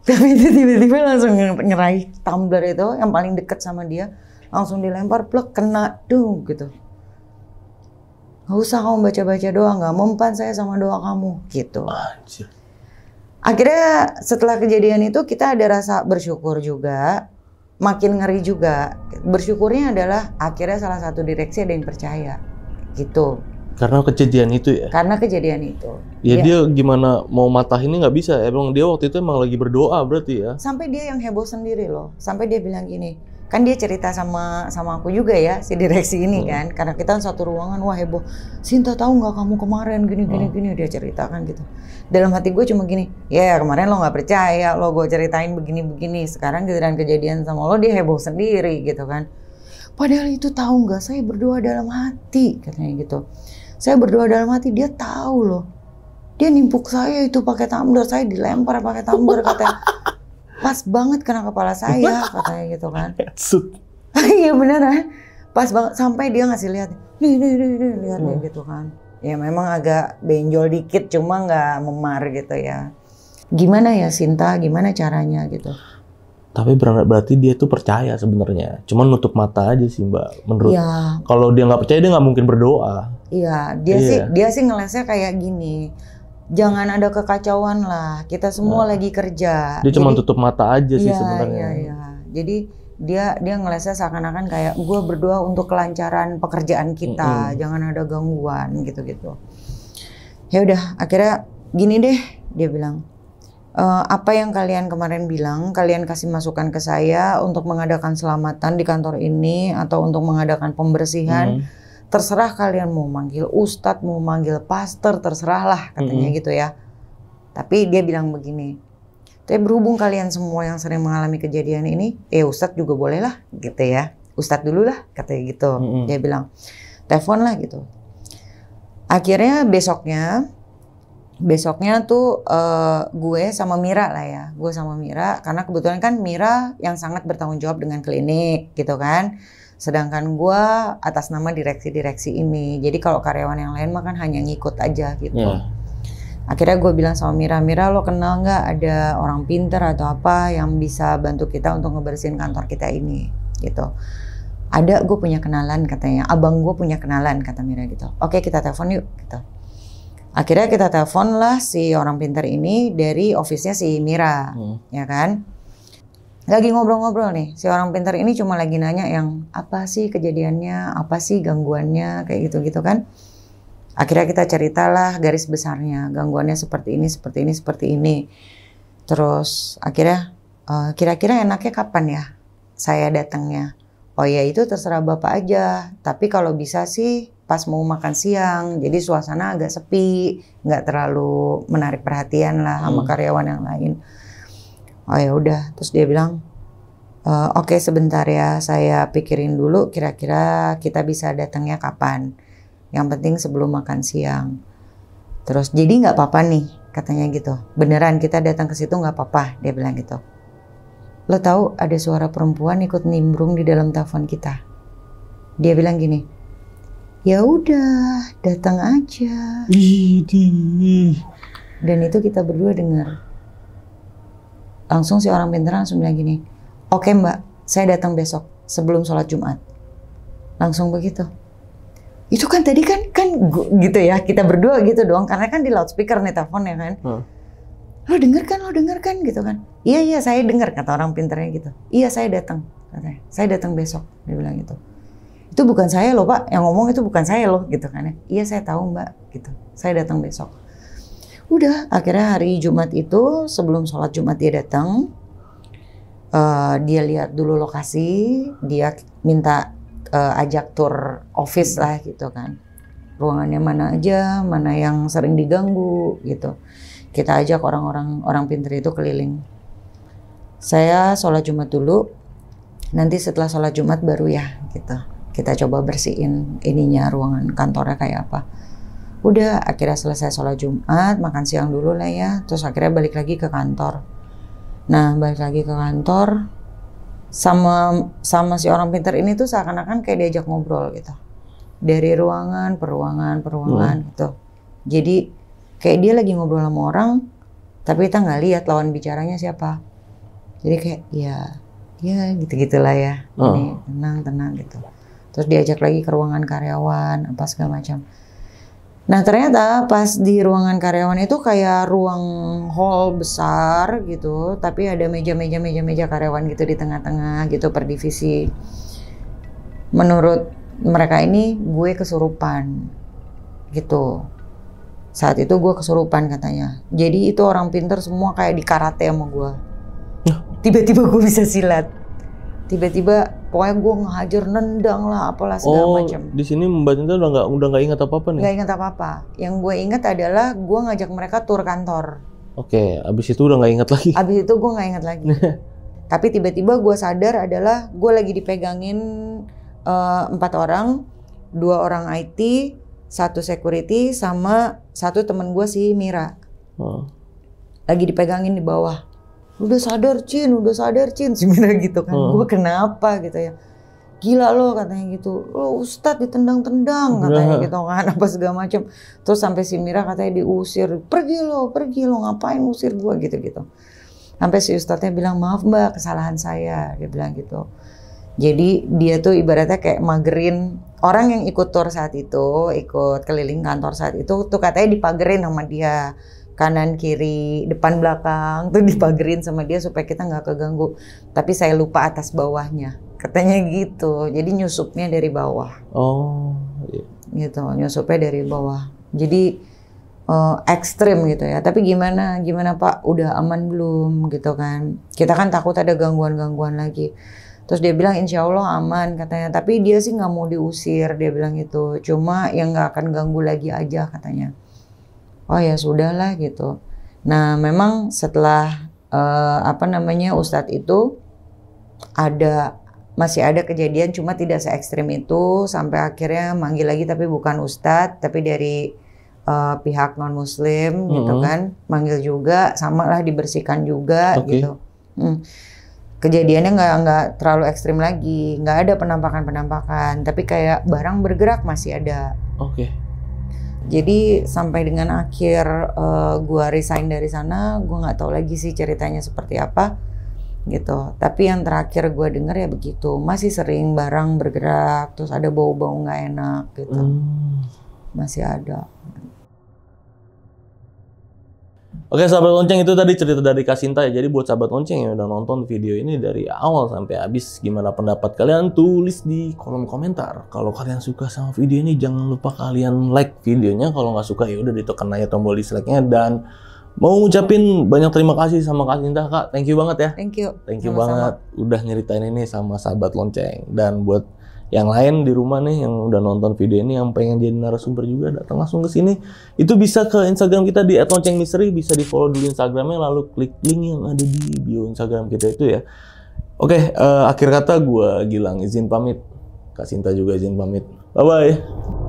tapi itu tiba-tiba langsung ngeraih tumbler itu yang paling deket sama dia langsung dilempar plek kena dung gitu nggak usah kamu baca-baca doa nggak mempan saya sama doa kamu gitu akhirnya setelah kejadian itu kita ada rasa bersyukur juga makin ngeri juga bersyukurnya adalah akhirnya salah satu direksi ada yang percaya gitu karena kejadian itu ya. Karena kejadian itu. Ya, ya. dia gimana mau matah ini nggak bisa. Emang dia waktu itu emang lagi berdoa berarti ya. Sampai dia yang heboh sendiri loh. Sampai dia bilang gini, kan dia cerita sama sama aku juga ya si direksi ini hmm. kan. Karena kita satu ruangan wah heboh. Sinta tahu nggak kamu kemarin gini gini hmm. gini dia ceritakan gitu. Dalam hati gue cuma gini, ya kemarin lo nggak percaya, lo gue ceritain begini begini. Sekarang giliran kejadian sama lo dia heboh sendiri gitu kan. Padahal itu tahu nggak saya berdoa dalam hati katanya gitu. Saya berdoa dalam hati, dia tahu loh. Dia nimpuk saya itu pakai tumbler, saya dilempar pakai tumbler katanya. Pas banget kena kepala saya katanya gitu kan. Iya ya Pas banget sampai dia ngasih lihat, nih nih nih nih lihat hmm. gitu kan. Ya memang agak benjol dikit cuma nggak memar gitu ya. Gimana ya Sinta, gimana caranya gitu tapi ber berarti dia tuh percaya sebenarnya cuma nutup mata aja sih mbak menurut ya. kalau dia nggak percaya dia nggak mungkin berdoa Iya, dia iya. sih dia sih ngelesnya kayak gini. Jangan ada kekacauan lah. Kita semua nah. lagi kerja. Dia cuma tutup mata aja sih iya, sebenarnya. Iya, iya. Jadi dia dia ngelesnya seakan-akan kayak gue berdoa untuk kelancaran pekerjaan kita, mm -hmm. jangan ada gangguan gitu-gitu. Ya udah, akhirnya gini deh dia bilang. E, apa yang kalian kemarin bilang, kalian kasih masukan ke saya untuk mengadakan selamatan di kantor ini atau untuk mengadakan pembersihan. Mm -hmm terserah kalian mau manggil ustadz, mau manggil pastor, terserahlah katanya mm-hmm. gitu ya. Tapi dia bilang begini, tapi berhubung kalian semua yang sering mengalami kejadian ini, eh ustadz juga boleh lah gitu ya. Ustadz dulu lah katanya gitu. Mm-hmm. Dia bilang, telepon lah gitu. Akhirnya besoknya, besoknya tuh uh, gue sama Mira lah ya. Gue sama Mira, karena kebetulan kan Mira yang sangat bertanggung jawab dengan klinik gitu kan Sedangkan gue atas nama direksi-direksi ini. Jadi kalau karyawan yang lain mah kan hanya ngikut aja gitu. Yeah. Akhirnya gue bilang sama Mira, Mira lo kenal nggak ada orang pinter atau apa yang bisa bantu kita untuk ngebersihin kantor kita ini gitu. Ada gue punya kenalan katanya, abang gue punya kenalan kata Mira gitu. Oke kita telepon yuk gitu. Akhirnya kita telepon lah si orang pinter ini dari ofisnya si Mira, hmm. ya kan? lagi ngobrol-ngobrol nih si orang pintar ini cuma lagi nanya yang apa sih kejadiannya apa sih gangguannya kayak gitu gitu kan akhirnya kita ceritalah garis besarnya gangguannya seperti ini seperti ini seperti ini terus akhirnya kira eh, kira-kira enaknya kapan ya saya datangnya oh ya itu terserah bapak aja tapi kalau bisa sih pas mau makan siang jadi suasana agak sepi nggak terlalu menarik perhatian lah sama hmm. karyawan yang lain oh ya udah terus dia bilang e, oke okay, sebentar ya saya pikirin dulu kira-kira kita bisa datangnya kapan yang penting sebelum makan siang terus jadi nggak apa-apa nih katanya gitu beneran kita datang ke situ nggak apa-apa dia bilang gitu lo tahu ada suara perempuan ikut nimbrung di dalam telepon kita dia bilang gini ya udah datang aja dan itu kita berdua dengar Langsung si orang pintar langsung bilang gini, oke okay, mbak, saya datang besok sebelum sholat Jumat. Langsung begitu. Itu kan tadi kan kan gitu ya kita berdua gitu doang karena kan di loudspeaker nih teleponnya kan. Hmm. Lo denger kan, lo denger kan gitu kan. Iya iya saya dengar kata orang pinternya gitu. Iya saya datang katanya. Saya datang besok dia bilang gitu. Itu bukan saya loh pak, yang ngomong itu bukan saya loh gitu kan ya. Iya saya tahu mbak gitu. Saya datang besok Udah akhirnya hari Jumat itu sebelum sholat Jumat dia datang. Uh, dia lihat dulu lokasi, dia minta uh, ajak tour office lah gitu kan. Ruangannya mana aja, mana yang sering diganggu gitu. Kita ajak orang-orang orang pinter itu keliling. Saya sholat Jumat dulu, nanti setelah sholat Jumat baru ya gitu. Kita coba bersihin ininya ruangan kantornya kayak apa udah akhirnya selesai sholat Jumat makan siang dulu lah ya terus akhirnya balik lagi ke kantor nah balik lagi ke kantor sama sama si orang pintar ini tuh seakan-akan kayak diajak ngobrol gitu dari ruangan peruangan peruangan hmm. gitu jadi kayak dia lagi ngobrol sama orang tapi kita nggak lihat lawan bicaranya siapa jadi kayak ya ya gitu gitulah ya oh. ini tenang tenang gitu terus diajak lagi ke ruangan karyawan apa segala macam Nah ternyata pas di ruangan karyawan itu kayak ruang hall besar gitu, tapi ada meja-meja meja-meja karyawan gitu di tengah-tengah gitu per divisi. Menurut mereka ini gue kesurupan gitu. Saat itu gue kesurupan katanya. Jadi itu orang pinter semua kayak di karate sama gue. Tiba-tiba gue bisa silat tiba-tiba pokoknya gue ngajar nendang lah apalah segala oh, macam. di sini Mbak Cinta udah nggak udah nggak ingat apa apa nih? Nggak ingat apa apa. Yang gue ingat adalah gue ngajak mereka tur kantor. Oke, okay, abis itu udah nggak ingat lagi. Abis itu gue nggak ingat lagi. Tapi tiba-tiba gue sadar adalah gue lagi dipegangin eh, empat uh, orang, dua orang IT, satu security, sama satu temen gue si Mira. Oh. Lagi dipegangin di bawah udah sadar Cin, udah sadar Cin, mira gitu kan. Hmm. Gue kenapa gitu ya. Gila lo katanya gitu, lo ustad ditendang-tendang iya. katanya gitu kan, apa segala macem. Terus sampai si Mira katanya diusir, pergi lo, pergi lo, ngapain usir gue gitu-gitu. Sampai si ustadnya bilang, maaf mbak kesalahan saya, dia bilang gitu. Jadi dia tuh ibaratnya kayak magerin orang yang ikut tour saat itu, ikut keliling kantor saat itu tuh katanya dipagerin sama dia kanan kiri depan belakang tuh hmm. dipagerin sama dia supaya kita nggak keganggu tapi saya lupa atas bawahnya katanya gitu jadi nyusupnya dari bawah oh iya. gitu nyusupnya dari bawah jadi uh, ekstrim gitu ya tapi gimana gimana pak udah aman belum gitu kan kita kan takut ada gangguan-gangguan lagi Terus dia bilang insya Allah aman katanya. Tapi dia sih nggak mau diusir dia bilang gitu. Cuma yang nggak akan ganggu lagi aja katanya oh ya sudahlah gitu. Nah memang setelah uh, apa namanya Ustadz itu ada masih ada kejadian cuma tidak se ekstrim itu sampai akhirnya manggil lagi tapi bukan Ustadz tapi dari uh, pihak non Muslim mm -hmm. gitu kan manggil juga sama lah dibersihkan juga okay. gitu. Hmm kejadiannya nggak nggak terlalu ekstrim lagi nggak ada penampakan penampakan tapi kayak barang bergerak masih ada oke okay. Jadi sampai dengan akhir uh, gua resign dari sana, gua nggak tahu lagi sih ceritanya seperti apa gitu. Tapi yang terakhir gua denger ya begitu, masih sering barang bergerak, terus ada bau-bau nggak -bau enak gitu. Hmm. Masih ada. Oke sahabat lonceng itu tadi cerita dari Kasinta ya. Jadi buat sahabat lonceng yang udah nonton video ini dari awal sampai habis gimana pendapat kalian tulis di kolom komentar. Kalau kalian suka sama video ini jangan lupa kalian like videonya. Kalau nggak suka ya udah ditekan aja tombol dislike-nya dan mau ngucapin banyak terima kasih sama Kak Sinta Kak. Thank you banget ya. Thank you. Thank you sama -sama. udah nyeritain ini sama sahabat lonceng dan buat yang lain di rumah nih yang udah nonton video ini yang pengen jadi narasumber juga datang langsung ke sini itu bisa ke Instagram kita di @loncengmisteri bisa di follow dulu Instagramnya lalu klik link yang ada di bio Instagram kita itu ya oke uh, akhir kata gue Gilang izin pamit Kak Sinta juga izin pamit bye bye